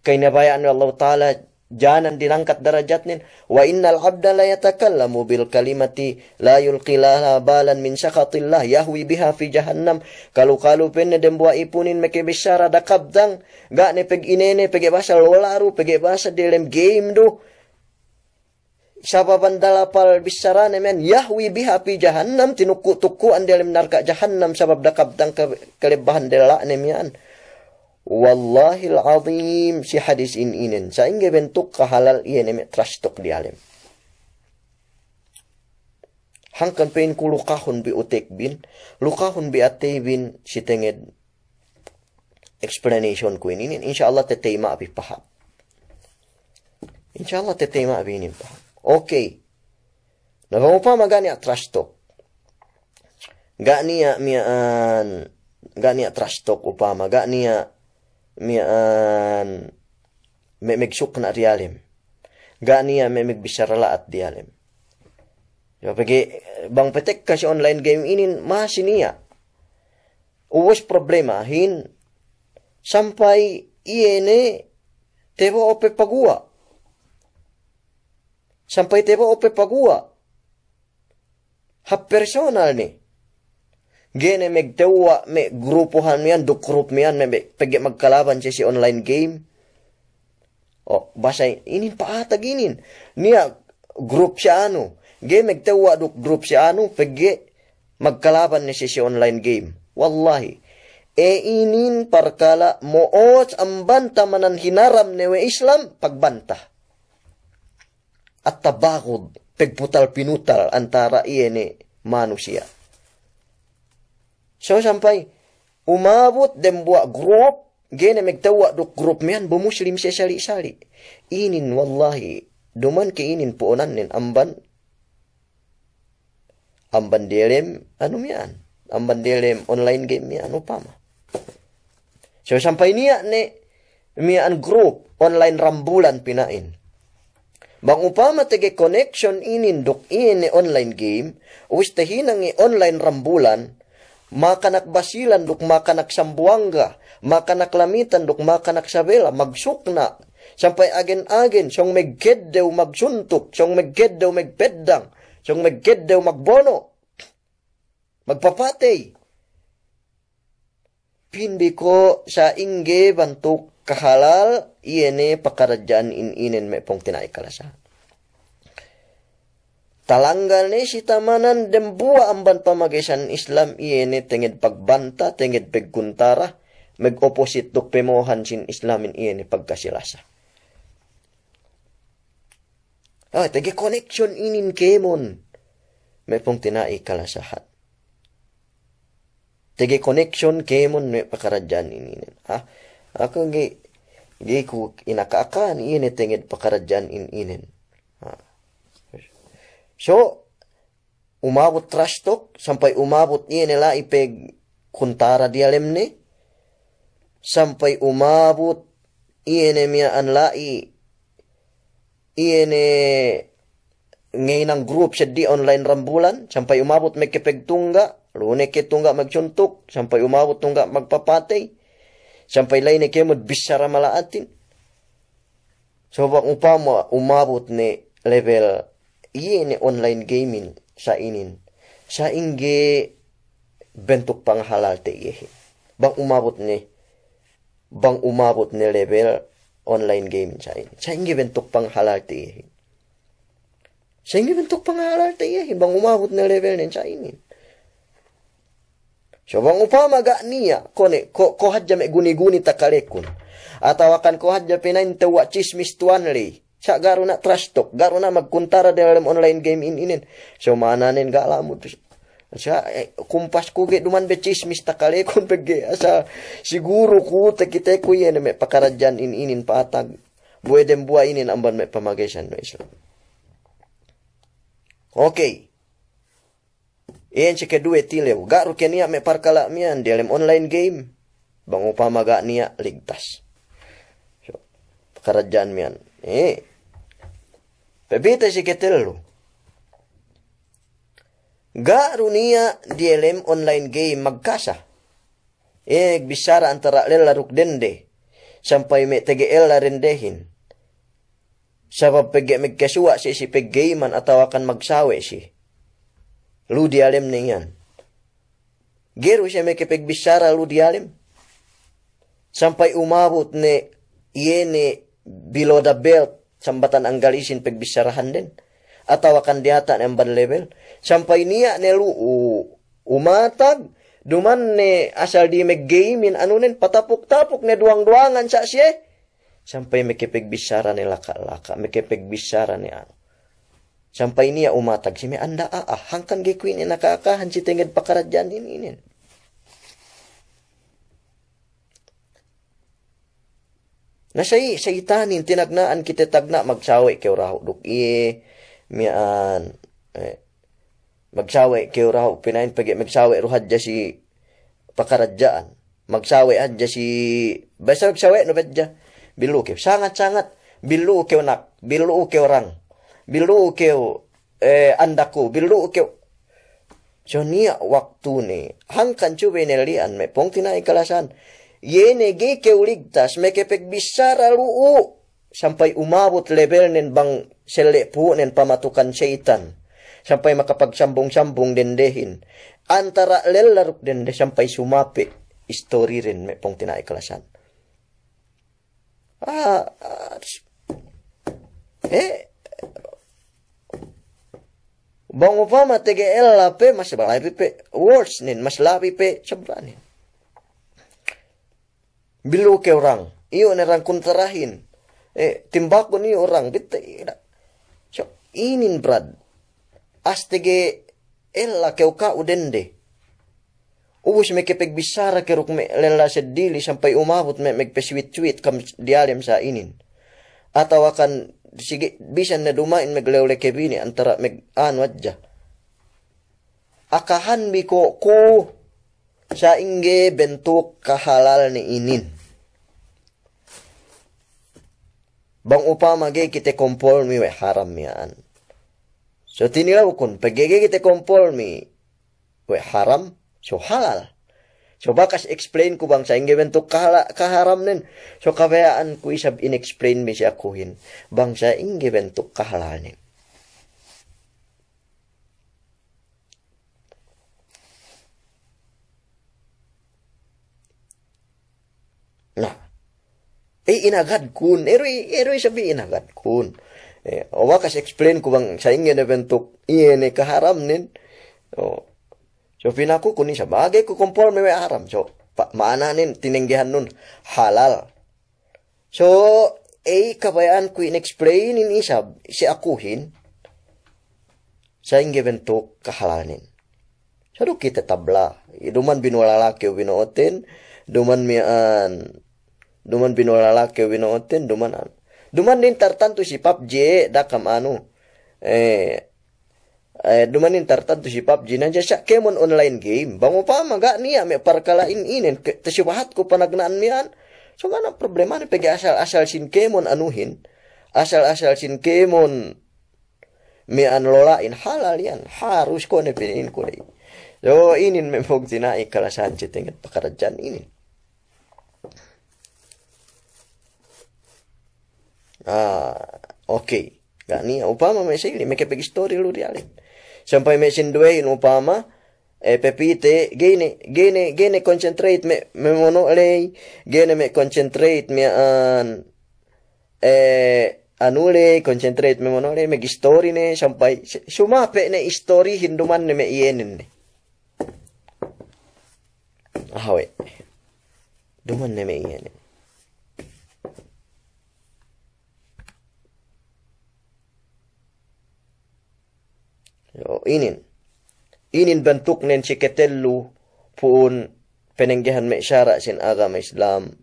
A: kaina bayan Allah taala jangan dirangkat nin wa innal abda la yatakallamu bil kalimati la yulqilaha balan min syakatillah yahwi biha fi jahannam kalau kalau pene dem buah ipunin meke bisara da kabdang gak ne inene pege bahasa lolaru pege bahasa dalam game do siapa banda lapal bicara nemen yahwi biha pi jahannam tinuku tuku andelem narka jahannam sabab dakab dang ke kelebahan dela nemian wallahi azim si hadis in inen saingge bentuk kahalal ieu iya, nemen trastok di alim hangkan pein ku lukahun bi utek bin lukahun bi atei bin si tenged explanation ku ini insyaallah tetei ma bi paham insyaallah Allah ma bi ini paham Oke, Na pamupama gani ya trash talk? Gani ya miaan gani ya trash talk upama gani ya miaan me megsuk na rialim. memeg bisa me at dialim. Ya pagi bang petek kasi online game ini masih niya. Uwas hin sampai iene tebo ope pagua. 参拝てばおっぺぱぐわ。Hap personal ni. Gene meg tewa me grupuhan do group mian, me pege magkalaban siya si online game. O, basa inin paatag inin. Niya, group siya ano. Gene meg tewa duk group siya ano, pege magkalaban niya siya si online game. Wallahi. E inin parkala moot ang banta manan hinaram newe Islam pagbanta. at tabakod pegputal-pinutal antara iene manusia. So sampai umabot dem buat grup gene megtawa do grup mian bu muslim siya sali-sali. Inin wallahi duman ke inin puonan nen amban amban delem anu mian amban delem online game mian upama. So sampai niya ne mian grup online rambulan pinain. Bang upama tege connection inin dukin ni online game, uwistahin ang online rambulan, makanak basilan duk makanak sambuanga, makanak lamitan duk makanak sabela, magsukna, sampai agen-agen, siyong meggeddew magsuntok, siyong meggeddew megpeddang, siyong meggeddew magbono, magpapatay. Pinbi ko sa ingge bantuk kahalal iene pakarajaan in inen me pong tinaikalasa. Talanggal ni si tamanan dembua amban pamagesan Islam iene tenged pagbanta, tenged pegkuntara, meg-opposite dok pemohan sin Islamin iene pagkasilasa. Ah, tege connection inin kemon. May pong tinai kalasahat. Tege connection kemon may pakaradyan ininin. Ha? Ako ngi Giku inakaaka ni ini tengid pakarajaan in inin. Ha. So, umabot rastok, talk, sampai umabot niya nila ipeg kuntara di alam ni, sampai umabot iyene miya anlai, iyene ngayon ang group siya di online rambulan, sampai umabot may kipeg tungga, lune tungga magsuntok, sampai umabot tungga magpapatay, Sampay lay ni kemod bisara malaatin. So wag upa umabot ni level iye ni online gaming sa inin. Sa ingge bentuk pang halal te iye. Bang umabot ni bang umabot ni level online gaming sa inin. Sa ingge bentuk pang halal te iye. Sa ingge bentuk pang te iye. Bang umabot ni level ni sa inin. Coba upama gak nia kone ko ko hajja me guni-guni takalekun. Atau akan ko hajja penain tewa cismis tuanli. Cak garuna trash talk, garuna magkuntara dalam online game in inin. So mananen gak lama Sa eh, kumpas ko ge duman be cismis takalekun pege asa siguro ko tekite ko yen me pakarajan in inin paatag. Buedem bua inin amban me pamagasan no Islam. Oke. Okay. Enche ke due tilew, garu ke nia me parkala mian delem online game. Bang upamaga nia ligtas. So, kerajaan mian. Eh. Pebita si ketelu. Garu nia delem online game magkasa. Eh, bisara antara lela ruk dende. Sampai me TGL la rendehin. Sabab pege megkasua si si peggayman atau akan magsawe si ludi alem ningan. Geru siya may kipigbisara lu alem. Sampai umabot ni yene below the belt sambatan ang galisin pagbisarahan din. atau akan diata ng bad level. Sampai niya lu umatag duman ni asal di meggamin anunin patapok-tapok ni duang-duangan sa siya. Sampai bisara ni laka-laka, bisara ni ano Sampai niya umatag si may anda ah, ah Hangkan gi queen ina kakahan si tingad pakaradyan ininin. Na siya saitanin tinagnaan kita tagna magsawi kay raw duk i eh, magsawi kay raw pinain pagi magsawi ruhad ja si pakaradyaan magsawi adya si basta magsawi no bedya bilu kay sangat sangat bilu kay nak bilu kay orang bilukew eh, andaku bilukew jonia waktu ni hangkan cube nelian me pong ikalasan kalasan yene ge keuligtas me kepek bisara luu sampai umabot level nen bang selepu nen pamatukan syaitan sampai makapagsambong-sambong dendehin antara lelaruk dende sampai sumape story rin me pong tinaikalasan ah, ah eh Bang upama TGL lape mas balai pipe words nin mas lapi pe sebranin. Bilu ke orang, iyo nerang kunterahin. Eh timbaku nih orang bete ira. So inin brad. As TGL lah ke uka udende. Uwis me kepeg bisara keruk me lela sedili sampai umahut me meg pesuit-cuit kam dialem sa inin. Atau akan sige bisan na dumain maglawlay kay bini antara meg anwat ja akahan mi ko ku sa ingge bentuk kahalal ni inin bang upa mage kita kompol mi we haram mian so tinilaw kun pagege kite kompol mi we haram so halal Coba kas explain ku bang saing geben tu kahala kaharam nen. So kabayaan ku isab in explain misi akuhin. Bang saing geben tu kahala nen. Nah. Eh inagad kun. erui eroi sabi inagad kun. Eh, owa explain ku bang saing geben iye ne kaharam nen. Oh, So pinaku kuni sabagay ko kumpol may aram. So pa, maananin tinenggihan nun halal. So ay kabayaan ko in-explain in isab si akuhin sa given to kahalanin. So do kita tabla. Duman binulalaki o binuotin. Duman mian. Duman binulalaki o binuotin. Duman an. Duman din tartanto si PUBG dakam anu. Eh, eh, dumanin tartan to si PUBG jasa siya kemon online game bango pa maga niya may parkalain inin to si bahat ko panagnaan miyan so nga nang problema ni pag asal-asal sin kemon anuhin asal-asal sin kemon mi anlolain halal yan harus ko na pinin ko so inin may mong tinaik kalasan si tingat pakarajan inin Ah, okay. Gani, upama may ini may kapag story lo realin. Siyempre mesindue, yun upama, e pepite, gene, gene, gene concentrate, me, me monolei, gene me concentrate, me an, e, anule, concentrate, me monole, me story ne, siyempre, sumape ne story, hinduman ne me ienen ne. Ahawe. Duman ne me ienen. Yo, inin. Inin bentuk nin Ciketelu pun penenggihan may syarak sin agama Islam.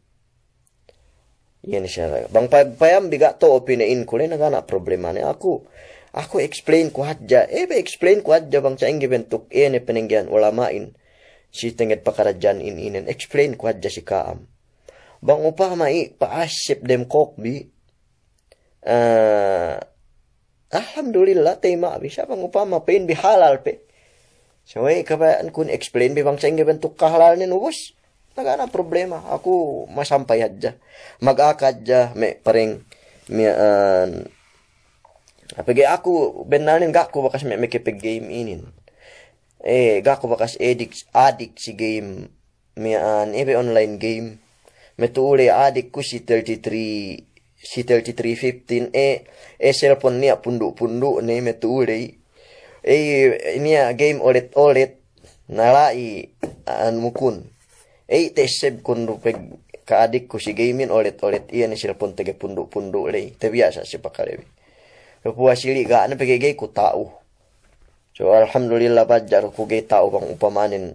A: Yan siya. Bang pagpayam bigato o pinain ko rin, nagana problema ni aku Aku explain ko hadya. Ebe explain ko hadya bang sa ingi bentuk ene e ulama ulamain. Si tingit pakaradyan in inin. Explain ko hadya si kaam. Bang upah i paasip dem kokbi. Ah... Uh, Alhamdulillah tema bisa siapa ngupama pein bihalal pe. Soalnya kapan kun explain bi bang ingat bentuk kahalalnya nubus. ada problema aku masampay aja. mag aja, ja me paring me an eh, apa aku benalin gak aku bakas me me game ini. Eh gak aku bakas edik adik si game me an eh, ebe online game. Metule adik ko si 33 hitel three fifteen e e cellphone nia pundu-pundu ne metu dei e nia game olet-olet nalai an mukun e te seb kun rupe ka adik ko si gamein olet-olet iya ni cellphone tege pundu-pundu dei te biasa si pakalebi rupu asili ga ane pege gay ku tau so alhamdulillah bajar ku gay tau bang upamanin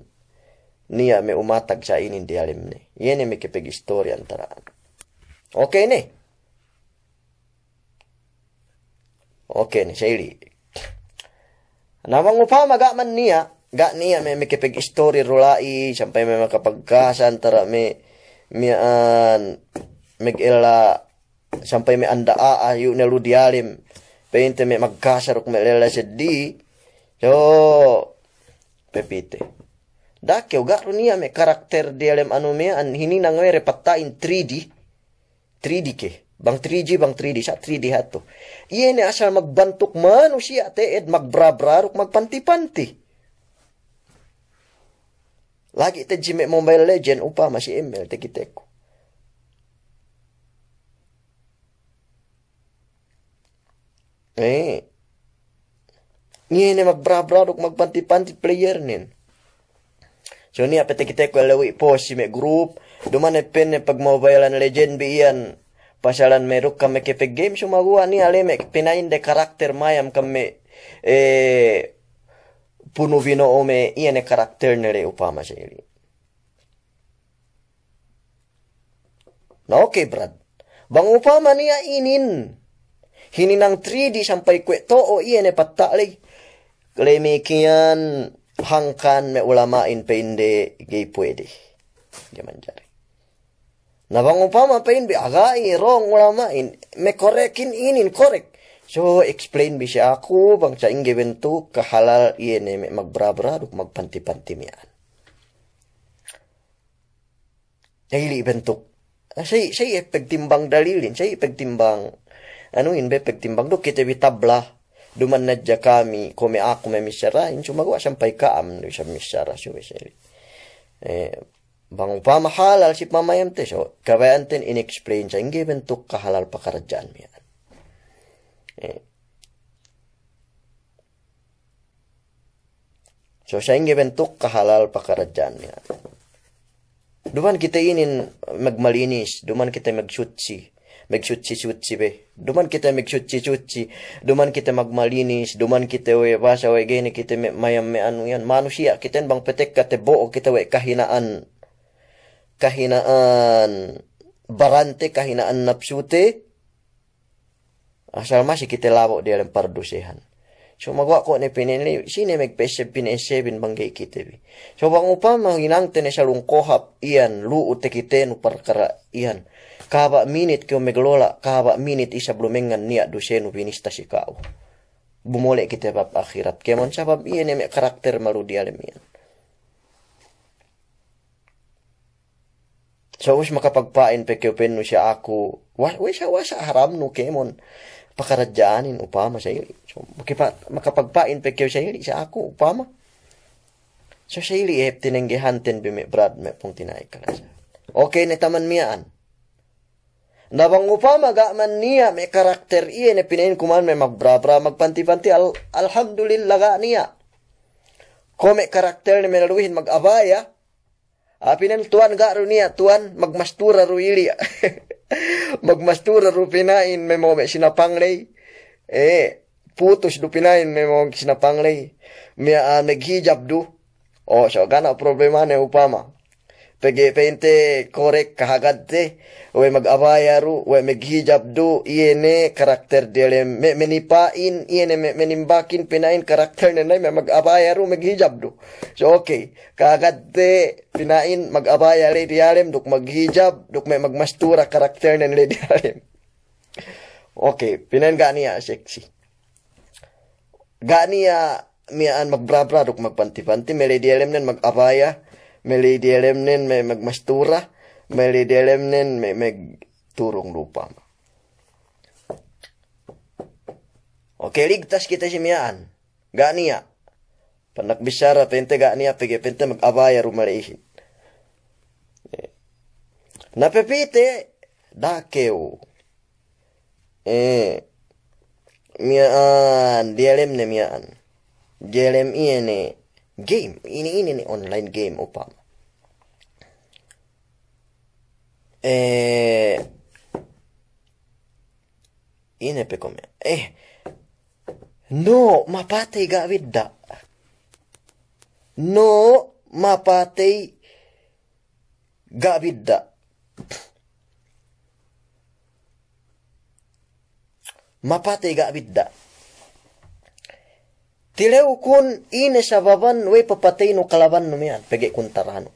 A: niya me umatag sa inin di ne ni. Yan yung may kipig-story antara. Okay nih. Okay ni Shaili. Namang upama gak man niya, ga niya may makipag story rulai, sampai may makapagkasan tara may mian magila sampai anda a ayu na alim, Painte may magkasarok may lela sa sedi. So, pepite. Dake uga niya may karakter dialim ano may an hininang may repatain 3D. 3D ke. Bang 3G, bang 3D, sa 3D hato. Iyan asal magbantok man o siya teed magbrabrarok magpanti-panti. Lagi te jime Mobile Legend upama si ML te kiteko. Eh. Ngayon magbrabrarok magpanti-panti player nin. So niya pete kiteko lawi po si me group. Duman pen pag Mobile Legend biyan pasalan merok kame kepe game sumagua ni aleme pinain de karakter mayam kame eh vino ome iene karakter nere upama sheri. Na okay brad. Bang upama niya inin. nang 3D sampai to o iene patali. Klemikian hangkan me ulamain pende gay pwede. jaman jari. Labang upama pain bi agai wrong ulama in me korekin inin korek. So explain bi aku ako bang sa inge bentu kahalal iyan eh magbrabra duk magpanti-panti miyan. Daily bentuk. Saya ah, saya e pagtimbang dalilin, saya e pagtimbang anu in be pagtimbang do kita bi tabla duman nadya kami kome aku, in may misyarain sumagawa siyang am do siya misyara siya eh Bangupama halal si yang te so, kabayantin inexplain sa hindi bentuk kahalal pakarajaan miyan. Eh. So siya hindi bentuk kahalal pakarajaan miyan. Duman kita inin magmalinis, duman kita magsutsi, magsutsi-sutsi be. Duman kita magsutsi-sutsi, duman kita magmalinis, duman kita we basa we gini kita mayam me anu yan. Manusia, kita bang petek kate bo kita we kahinaan kahinaan barante kahinaan nafsu te asal masih kita lawak dia dalam perdusehan Cuma gua kok ne pinili sini mek pese pin bin bangke kita bi. bang ngupa manginang tene salung kohap ian lu ute kita nu perkara ian. Kaba minit kau meglola kaba minit isa belum mengan niat dose nu pinista si kau. Bumolek kita bab akhirat kemon sabab ian mek karakter malu di alamian. So, was makapagpain pe kyupen no siya ako. Wa, wa siya, wa siya haram no kemon. Pakaradyaanin upama siya ili. So, makipa, makapagpain pe kyo siya ili siya ako upama. So, siya ili eh, tinenggehanten bimi brad me pong tinay kalasa. Okay na taman miyaan. Nabang upama ga man niya may karakter iya na pinain kuman may magbra-bra magpanti-panti al alhamdulillah ga niya. Kome karakter ni menaluhin mag-abaya, Apinan tuan garo niya, tuan magmastura ro ili. magmastura ro pinain may mga sinapanglay. Eh, putos do pinain may mga sinapanglay. May uh, ah, naghijab do. O, oh, so gana problema na upama. pente korek kahagatte we mag ru, we maghijabdu iene karakter dele me menipain iene me menimbakin pinain karakter nai, me mag-abayaru maghijabdu so okay kahagatte pinain mag le dialem duk maghijab duk me magmastura karakter nenay dialem okay pinain ganiya seksi ganiya mian magbrabra duk magpanti-panti mele dialem nen mag meli dielemnen me meg mastura meli dielemnen me mag turung lupa oke ligtas kita si Miaan. Ganiya, panak bisara, pente gak nia pente mag rumarihin. Napepite, ihin eh. na dakeu eh miaan dielem nen miaan dielem iya Game, in in, in online game upama. Eh, inepe come? Eh, no, ma patei gavidda. No, ma patei gavidda. Ma patei gavidda. Tileu kun ini sababan we papatay no kalaban no miyan, pege kuntarano.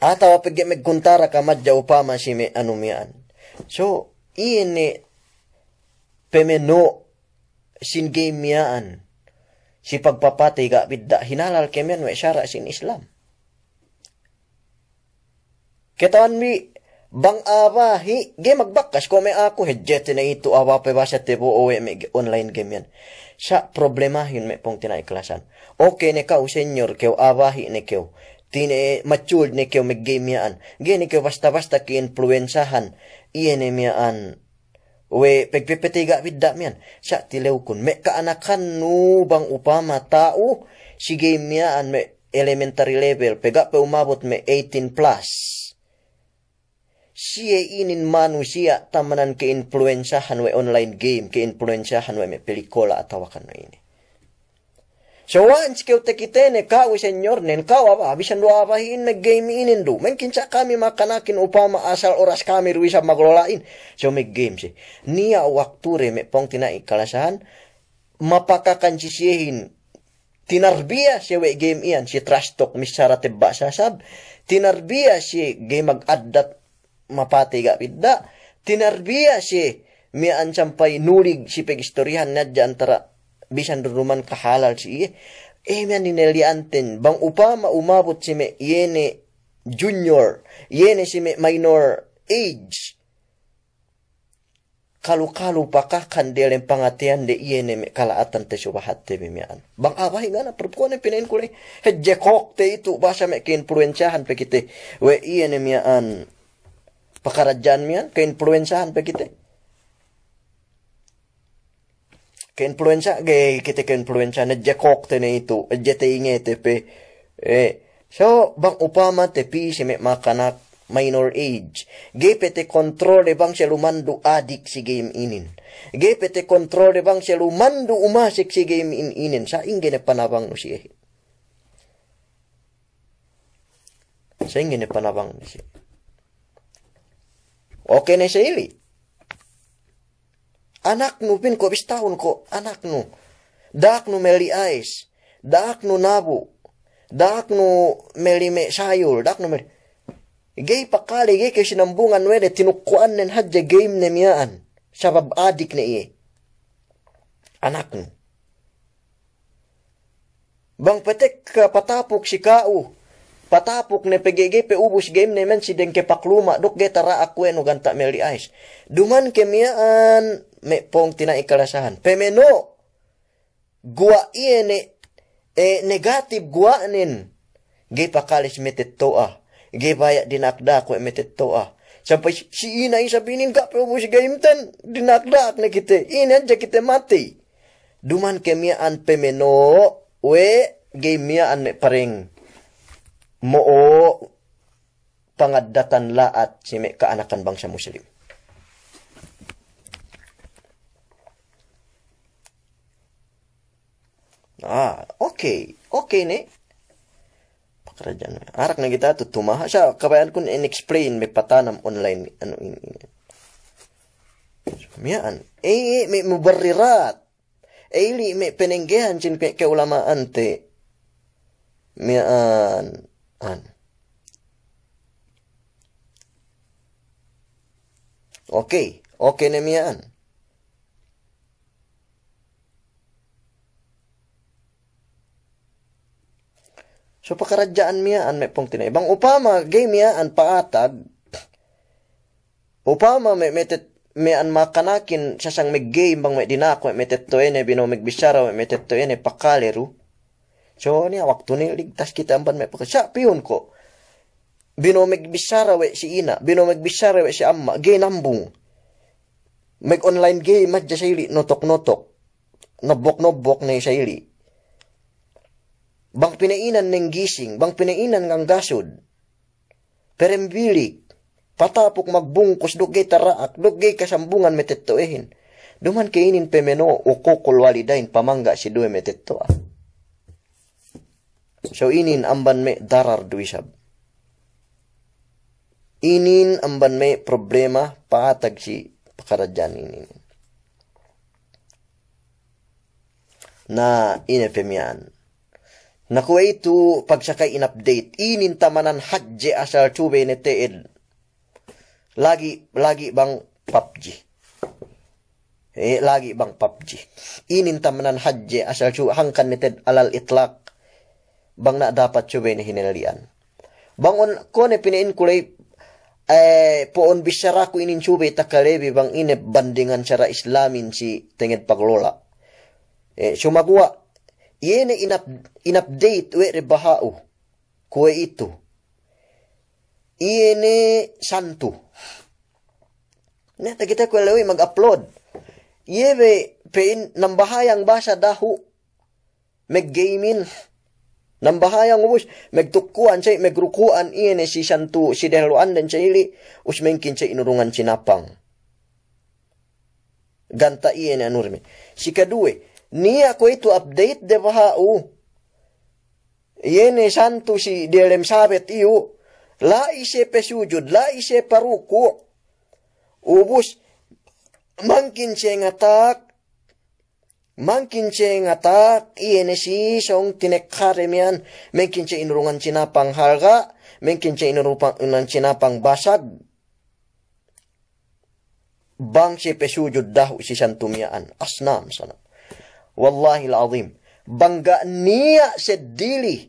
A: Atawa pege megkuntara ka madya upama si me ano miyan. So, ini pemeno sin game miyaan si pagpapatay ka bidda hinalal kemen we syara sin Islam. Ketawan mi Bang awahi, game magbakas ko may ako, hedjete na ito, awa pa ba siya tebo owe, may online game yan. Sa problema yun may pong tinaiklasan. Okay na kao, senyor, keo awahi ne keo. Tine, matured ne keo, may game yaan. Gini keo basta-basta ki-influensahan, iyan yaan. We, pagpipitiga vidda miyan. Sa tilew kun, may kaanakan no bang upama tao, si game yaan, may elementary level, pega pa umabot may 18 plus. siya inin manusia tamanan ke influensyahan hanwe online game, ke influensyahan hanwe me pelikula atawakan na ini. So wan sikyo tekitene kawi senyor nen kawa ba bisan dua bahin me game inin do. mungkin cak kami makanakin upama asal oras kami ruisa maglolain. So me game si. Nia waktu re me pong tina ikalasahan mapakakan sisihin tinarbia si we game ian si trash talk misara tebba sasab tinarbia si game mag adat mapatiga pidda, tinarbiya si mi sampai nulig si pegistoryahan nadya antara bisan duruman kahalal si iye. Eh, mian ninelianten, bang upama umabot si me yene junior, yene si me minor age. Kalu-kalu pakah kandelen pangatian de iene me kalaatan te subahat te bimian. Bang abahi hingga na perempuan yang pinain kulay. Hejekok te itu basa me kiinfluensyahan pe kite. We yene mian pakarajan mo yan. Kainfluensyahan pa kita. Eh. Kainfluensya. Gay kita kainfluensya. Nadya kokte na ito. inge te pe Eh. So, bang upama te tepi si me makanak minor age. Gepete control de bang lumando adik si game inin. Gepete control de bang lumando umasik si game in inin. Sa ingge na panabang no siya. Sa ingge na panabang no si eh. Okay na siya ili. Anak no bin ko, bistawan ko, anak no. Dak no meli ais. Dak no nabu. Dak no meli me sayul. Dak no meli. Gay pakali gay kay sinambungan wede tinukuan nen hadya game nem yaan. Sabab adik na iye. Anak no. Bang patek patapok si kao. patapok ne PGG pe ubus game ne men sideng ke pakluma dok ge tara aku eno ganta meli di ais duman kemiaan me pong tina ikalasahan pemeno gua ie ne e negatif gua nen ge pakalis metet toa ge bayak dinakda ku e metet toa sampai si ina isa pinin ka pe ubus game ten dinakda ne kite ina aja kite mati duman kemiaan pemeno we game an ne paring moo pangaddatan la at may kaanakan bang siya Muslim. Ah, okay. Okay ni. Pakradyan. Arak na kita tutumaha siya. Kabayan kun in-explain may patanam online ano in, in. Mian. Eh, eh may mubarrirat. Eh, may penenggehan sin kay ulamaan te. Mian an. Okay, okay na miyaan. So pakaradyaan miyaan may pong tinaibang upama gay miyaan paatag upama may metet may an makanakin sa sang may gay bang may dinako may to ene binomig bisara may to ene pakalero Chonya waktu ni ligtas kita ampan may pakasya piyon ko. Binomig bisara we si ina, binomig bisara we si amma, gay nambung. Mag online gay madya sayli, notok-notok. Nobok-nobok na sayli. Bang pinainan ng gising, bang pinainan ng gasod. Perembilik, patapok magbungkos, dugay taraak, dugay kasambungan metetoehin. Duman kainin pemeno o dahin pamangga si duwe metetoa. Ah. So inin amban me darar duisab. Inin amban me problema paatag si pakarajaan inin. Na inepemian. Nakuha ito pagsakay in-update. Inin tamanan hadje asal tube ni teed. Lagi, lagi bang PUBG. Eh, lagi bang PUBG. Inin tamanan hadje asal tube hangkan ni alal itlak bang na dapat chuwe na hinalian. Bangon ko ne pinain kulay eh, poon bisyara ko inin chuwe takalebi bang inep bandingan cara islamin si tinged paglola. Eh, sumagwa, yene inap, inapdate we rebahao kue ito. Iene santo. Neta kita ko lewi mag-upload. Yewe, pein, nambahayang basa dahu. mag-gaming, Nambahayang ubus, megtukuan cai, megrukuan iene eh, si santu, si deluan dan caili, us mengkin cai inurungan cinapang. Ganta iene eh, anurme. Eh. Si kedua, ni aku itu update de oh. iya Iene santu si delem sabet iu, la ise pesujud, la ise paruku. Ubus, oh, mangkin cai ngatak, mankinche iene si song mangkin menkinche inurungan cina pangharga menkinche inurungan cina basag bang si pesujud dah usi santumiaan asnam sana wallahi azim bangga nia sedili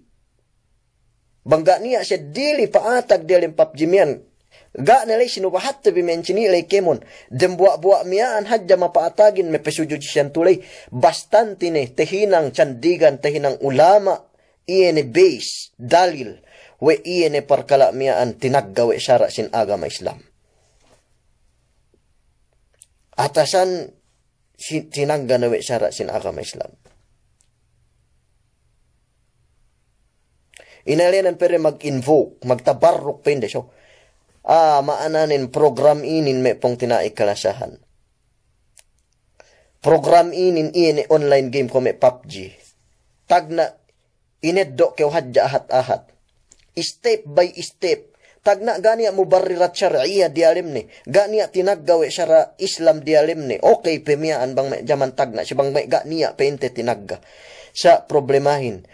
A: bangga nia sedili paatak dia lempap jimian ga nele shinu bahat bi menchini le kemon dem buak buak mia an hajja mapatagin me pesuju shan tulei bastantine tehinang chandigan tehinang ulama iene base dalil we iene perkala mia an gawe syarat sin agama Islam atasan we syarat sin agama Islam Inalian ang pere mag-invoke, magtabarrok pende. So, Ah, maananin program inin may pong tinaikalasahan. Program inin ini online game ko may PUBG. Tag na ineddo kew hadya ahat-ahat. Step by step. Tag na gania mo barirat syariya dialim ni. Gania tinaggawe syara Islam dialim ni. Okay, pemiyaan bang may jaman tag na. Sibang may gania pente tinagga. Sa problemahin.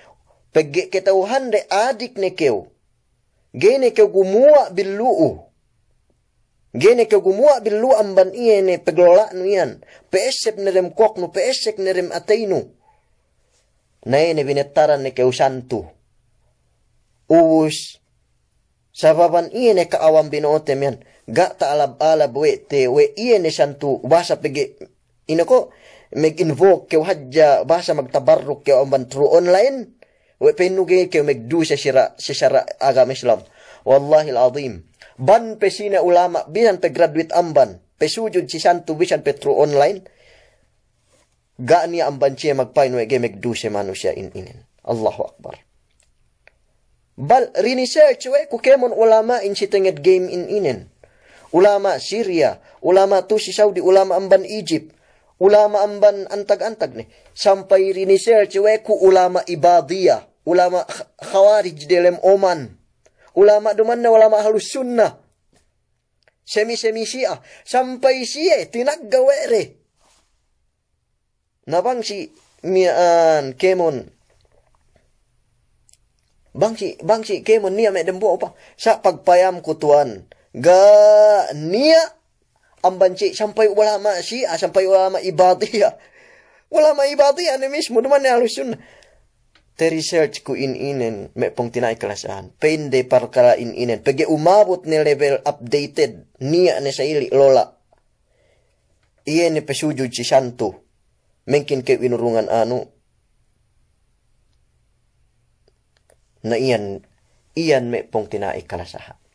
A: Pagkitauhan de adik ni kew gene ke gumua bilu'u. Gene ke gumua bilu'u amban iya ne peglola nu iyan. Peesep nerem kok nu peesek nerem ateinu. Nae ne binetaran ne ke usantu. Uus. Sababan iya ne ka awam binotem yan. Ga ta alab-alab we te we iya ne santu basa pege. Ino ko, mag-invoke ke wajja basa magtabarruk ke amban true online. فإنه جاي كمكدوش شراء شراء agama Islam. Wallahi azim. Ban pesina ulama bisan pe graduate amban. Pesujud sisan tu bisan petro true online. Gani amban cie magpain we ge se manusia in inen. Allahu akbar. Bal research we kukemon ulama in sitenget game in inen. Ulama Syria, ulama tu si Saudi, ulama amban Egypt, ulama amban antag-antag nih sampai rini we cewekku ulama ibadiah ulama khawarij dalam Oman ulama dumanna ulama halus sunnah semi-semi syiah sampai syiah tinak gawere nabang si mian kemon bangsi bangsi kemon nia mek dembo apa sa pagpayam kutuan ga ambanci sampai ulama Syiah, sampai ulama Ibadiyah. Ulama Ibadiyah ni mismo naman ni Ahlus Sunnah. Te research ko in-inen, may pong an Pende parkala in-inen. Pag umabot ni level updated, niya ni sa ili, lola. Iyan ni pesujud si Santo. Mengkin ke winurungan anu Na iyan, iyan may pong tinaikalasahan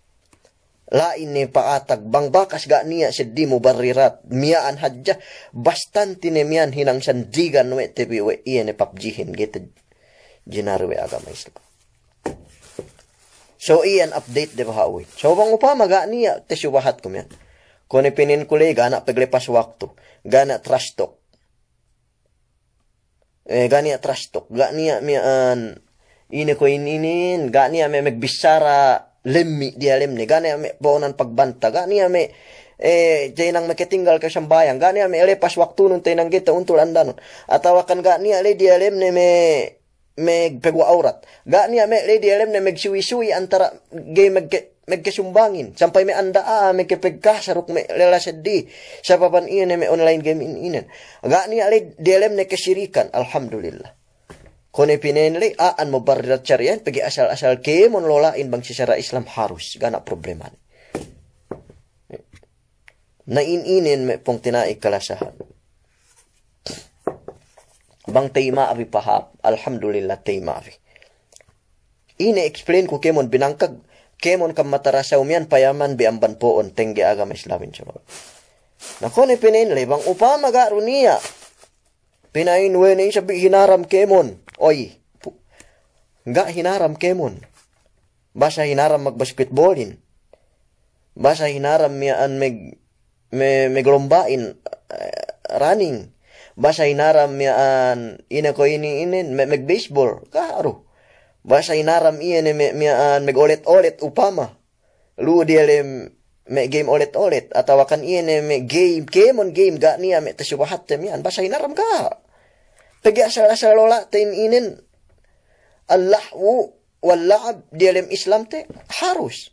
A: laine paatag bakas ga niya seddi mubarrirat miyaan hajja bastan tinemian hinang sandigan we tepi we iya ne papjihin gitu jinar we agama Islam so iyan update de bahawi so bang upama ga niya te subahat ko miyan kuni pinin kule gana paglepas waktu gana trustok talk eh gani trash talk gani miyan ini ko ininin nia me magbisara lemmi dia lemne gani ame bonan pagbanta gani ame eh jainang nang ka siyang bayang gani ame ele pas waktu nun tainang kita untul atau akan gani ale dia lemne me pegu aurat gani ame ele dia lemne suwi suwi antara gay meg megkasumbangin sampai me anda a me kepegah saruk me lela sedih siapa pan ini me online game ini gani ale dia lemne kesirikan alhamdulillah Kone pinenli aan mubarridat carian, eh? pergi asal-asal ke in bang secara Islam harus gana probleman. Na inen me pong tinai kalasahan. Bang teima abi pahap, alhamdulillah teima abi. Ine explain ku kemon binangkag kemon kam rasa umian payaman amban poon tengge agama Islamin syarab. Na kone pinenli bang upama pinain we na sabi hinaram kemon Oy, nga hinaram kemon. Basa hinaram magbasketballin. Basa hinaram mian meg me, meglombain uh, eh, running. Basa hinaram mian ina ko ini inen me, meg baseball Karo. Basa hinaram iyan me, mian meg olet-olet upama. Lu dialim me game olet-olet atawakan iyan me game kemon game ga niya me tasubahat yan. Basa hinaram ka. Pergi asal-asal lola tein inen Allahwu wal la'ab di dalam Islam teh harus.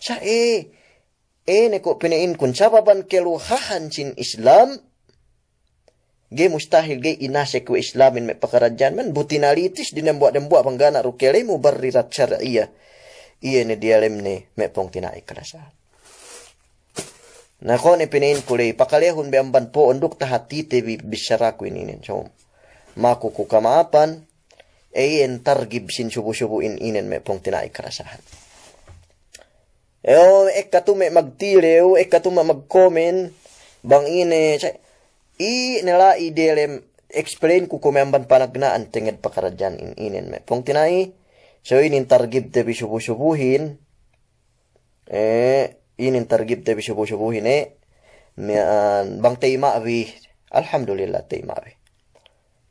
A: Sa eh eh neko pinain kun sababan keluhahan Islam Ge mustahil ge inase ku islamin me pekerjaan men butinalitis di nembuak-nembuak panggana rukele mu barrirat syariah. Iya ne dialem ne me pong tina ikhlasan. Nako ne pinain kulei pakalehun be amban po onduk tahati te bisyara ku ini So, makuku kamapan eyen targib sin subu-subuin inen me pong tinai karasahan. o, eka tume magtire, eo eka tume mag-comment, bang ine, say, i nila idelem, explain ko kumemban panagnaan tinged pakaradyan in inen me. Pong tinai, so inin targib tebi subu-subuhin, eh, inin targib tebi subu-subuhin eh, bang tema abi, alhamdulillah tema abi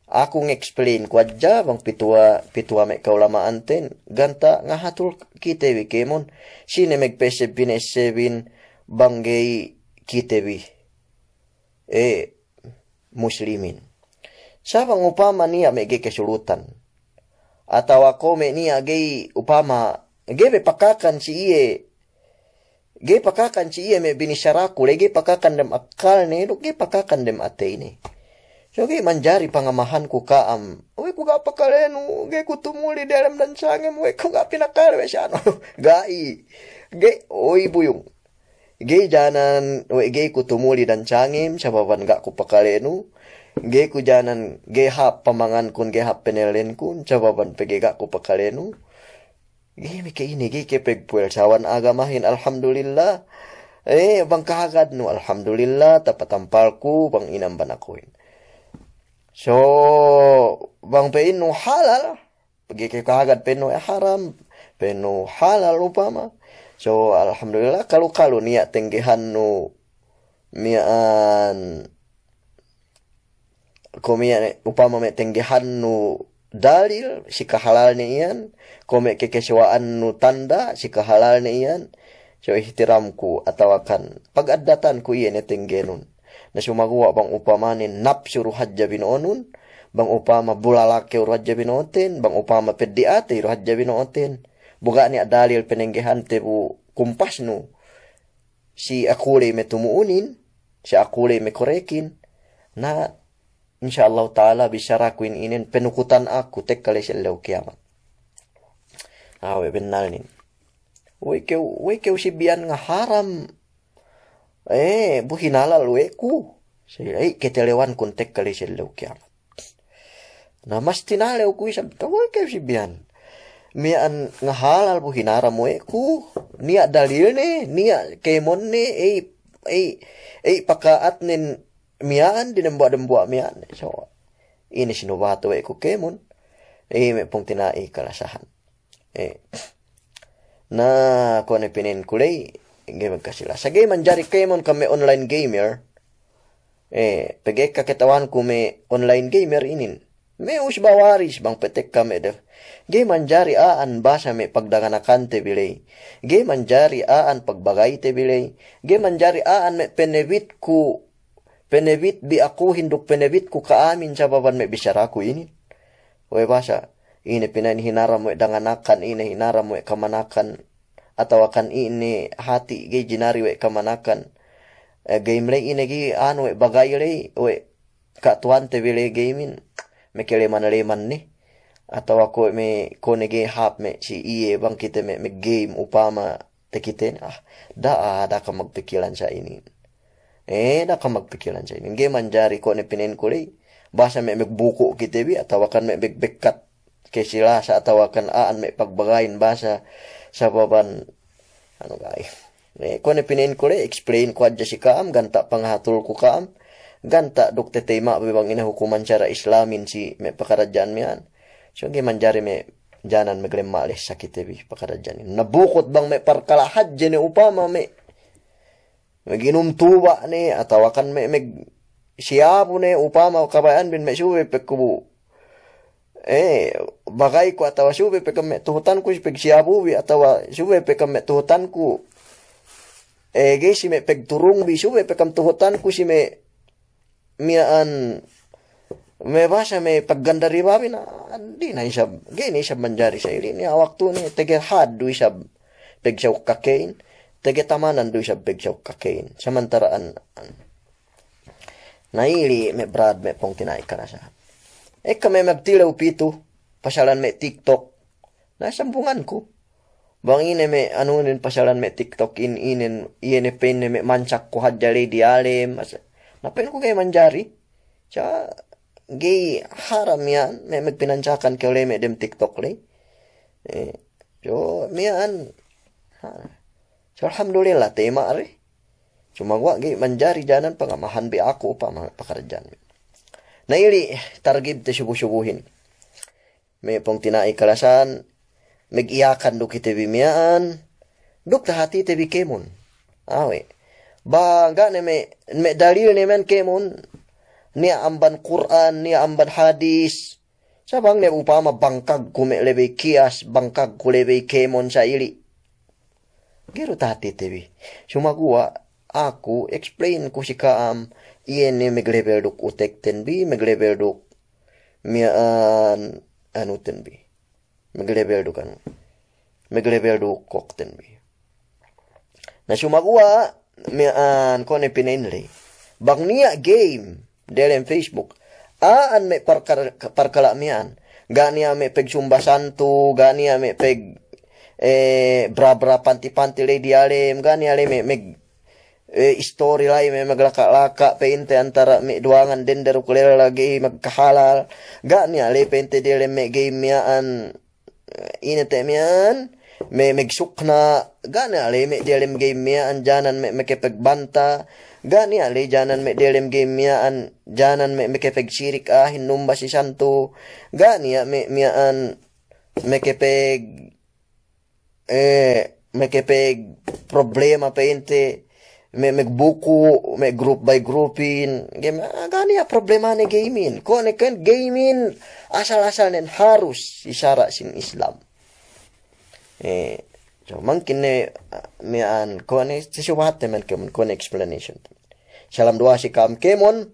A: aku ngexplain, ku aja bang pitua pitua mek lama anten, ganta ngahatul kita wi kemon sine mek pesebin esebin banggei kite wi e muslimin siapa upama niya mek ge kesulutan atau aku me niya upama ge be pakakan si iye ge pakakan si iye mek bini syaraku pakakan dem akal ne ge pakakan dem ate ini jadi manjari pangamahan ku kaam. Uwe ku gak kalenu, ge ku tumuli dalam dan sangem, uwe ku gak pinakar we siano. Gai, ge oi buyung. Ge janan, uwe ge ku tumuli dan sangem, sababan gak ku pakalenu. Ge ku janan, ge hap pamangan kun, ge hap penelen kun, sababan pege gak ku pakalenu. Ge mike ini, ge kepeg puel cawan agamahin, alhamdulillah. Eh, bang kagad nu, alhamdulillah, tapatampalku, bang inam banakuin so bang peinu halal pergi ke kagat peinu haram peinu halal upama so alhamdulillah kalau kalau niat tenggehan nu mian komia upama me tenggehan nu dalil si kehalal ni ian kome kekesewaan nu tanda si kehalal ni ian so ihtiramku atau akan pagadatanku ian tenggenun nasumaguwa bang upamanin napsu ruhajja binoonun, bang upama bulalake ruhajja binootin, bang upama pediati ruhajja binootin. Buga ni adalil penenggehan tebu kumpas nu. Si akule me tumuunin, si akule me korekin, na insyaallah ta'ala bisa rakuin inin penukutan aku tek kali selalu kiamat. Awe benal nin. Wekeu, wekeu si bian ngaharam haram Eh, buhinala lueku. Sei que te lewan kuntek kali seleu kiamat. Namastina leu kui sabta wal ke sibian. Mian ngahalal buhinara mueku. Nia dalil ne, nia kemon ne, eh, eh, eh pakaat nen mian di dembua-dembua mian. So, ini sinubatu weku kemon. Eh, me pung tina eh kalasahan. Eh, na kone pinin kulei game ka sila. Sa game anjari kaymon kami online gamer. Eh, pegek kakitawan kumi online gamer inin. Me us bawaris bang petek kami def. Game anjari aan basa me pagdanganakan te bilay. Game anjari aan pagbagay te bilay. Game anjari aan me penevit ku penevit bi aku hinduk penevit ku kaamin sa baban me bisara ku ini. Oe basa, ini pinain hinara mo danganakan, ini hinara mo kamanakan atau akan ini hati ge jinari we kamanakan e, game le ini ge an we bagai le we ka tuan te bile gamein me kele man atau aku me kone ge hap me si iye bang kita me, me game upama te kita ah dah ada ah, kamak sa ini eh dah kamak pikiran sa ini ge manjari kone pinen kule bahasa me me buku kita bi atau akan me bek bekat kesilasa atau akan aan me pagbagain bahasa sababan ano kay eh kun ipinin ko explain ko adya si kaam ganta panghatul ko kaam ganta dokte tema bibang ina hukuman cara islamin si me pakarajaan mian so gi manjari me janan magremales sakit ebi pakarajaan nabukot bang me parkalahad jene upama me maginumtuba ni atawakan me me siyapo ne upama kabayan bin me suwe pekubu eh bagaiku atau sube pe kame tuhutanku pe siabubi atau sube pe tuhutanku eh ge si me pe turung bi suwe pe tuhutanku si me miraan me basa me paggandari babi na di na isab ge ni isab manjari sa ini awaktu ni tege had du isab peg sa kakein tege tamanan du isab peg sa kakain an na ili me brad me pong tinay karasa Eka me magtilaw pito, pasalan me TikTok. ku. Bang ine me anunin pasalan me TikTok in inen ine pen me mancak ku hadjali dialem, mas napen ko kay manjari cha gay haram ya, me pinancakan ke le me dem TikTok le eh jo mian so alhamdulillah tema are cuma gua gay manjari janan pengamahan be aku pa pakarjan na ili targib te syuguh-syuguhin. May pong tinai kalasan, migiyakan do kita bimiaan, duk tahati te bikemon. Awe. Bangga ne me, me dalil ne men kemon, niya amban Quran, niya amban hadis, Sabang ne upama bangkag ku me kias, bangkag ku lebih kemon sa ili. Gero tati tebi. Sumagua, aku explain ko si kaam, ini meglevel duk utek tenbi meglevel duk mian an anu tenbi meglevel duk anu meglevel duk kok tenbi na shumagua mia an kone pinenle bang nia game dalam facebook aan me parkar parkalamian gani ame peg sumbasantu gani ame peg eh bra bra panti panti le dialem gani ale me meg eh, story lain memang laka-laka pente antara me duangan dender ukulele lagi magkahalal gania le pente dele me gamiaan eh, ini temian me megsukna gania le me game an janan me mekepeg banta gania le janan me game an janan me mekepeg sirik ahin numba si santu gania me miaan mekepeg eh mekepeg problema pente me buku me group by groupin. Game, ah, gani ya problema ni gamin. Ko ni kan asal-asal nen harus isyarat sin Islam. Eh, so mungkin ne, ah, me an ko ne sesuatu teman kemon ko ne explanation. Salam doa si kam kemon.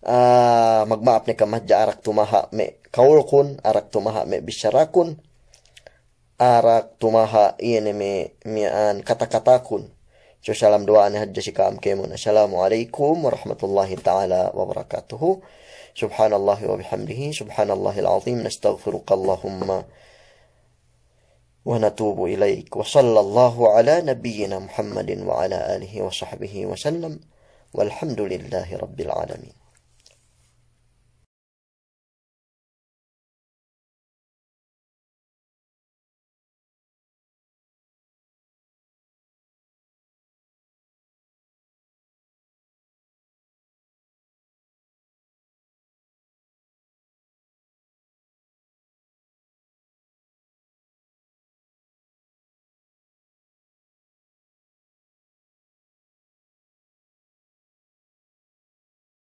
A: Uh, ah, magmaap ni kamadya arak tumaha me kaul kun arak tumaha me bisyarakun arak tumaha ini me me an kata kata kun. شو شالام دعاء نهج شكام كيمون السلام عليكم ورحمة الله تعالى وبركاته سبحان الله وبحمده سبحان الله العظيم نستغفرك اللهم ونتوب إليك وصلى الله على نبينا محمد وعلى آله وصحبه وسلم والحمد لله رب العالمين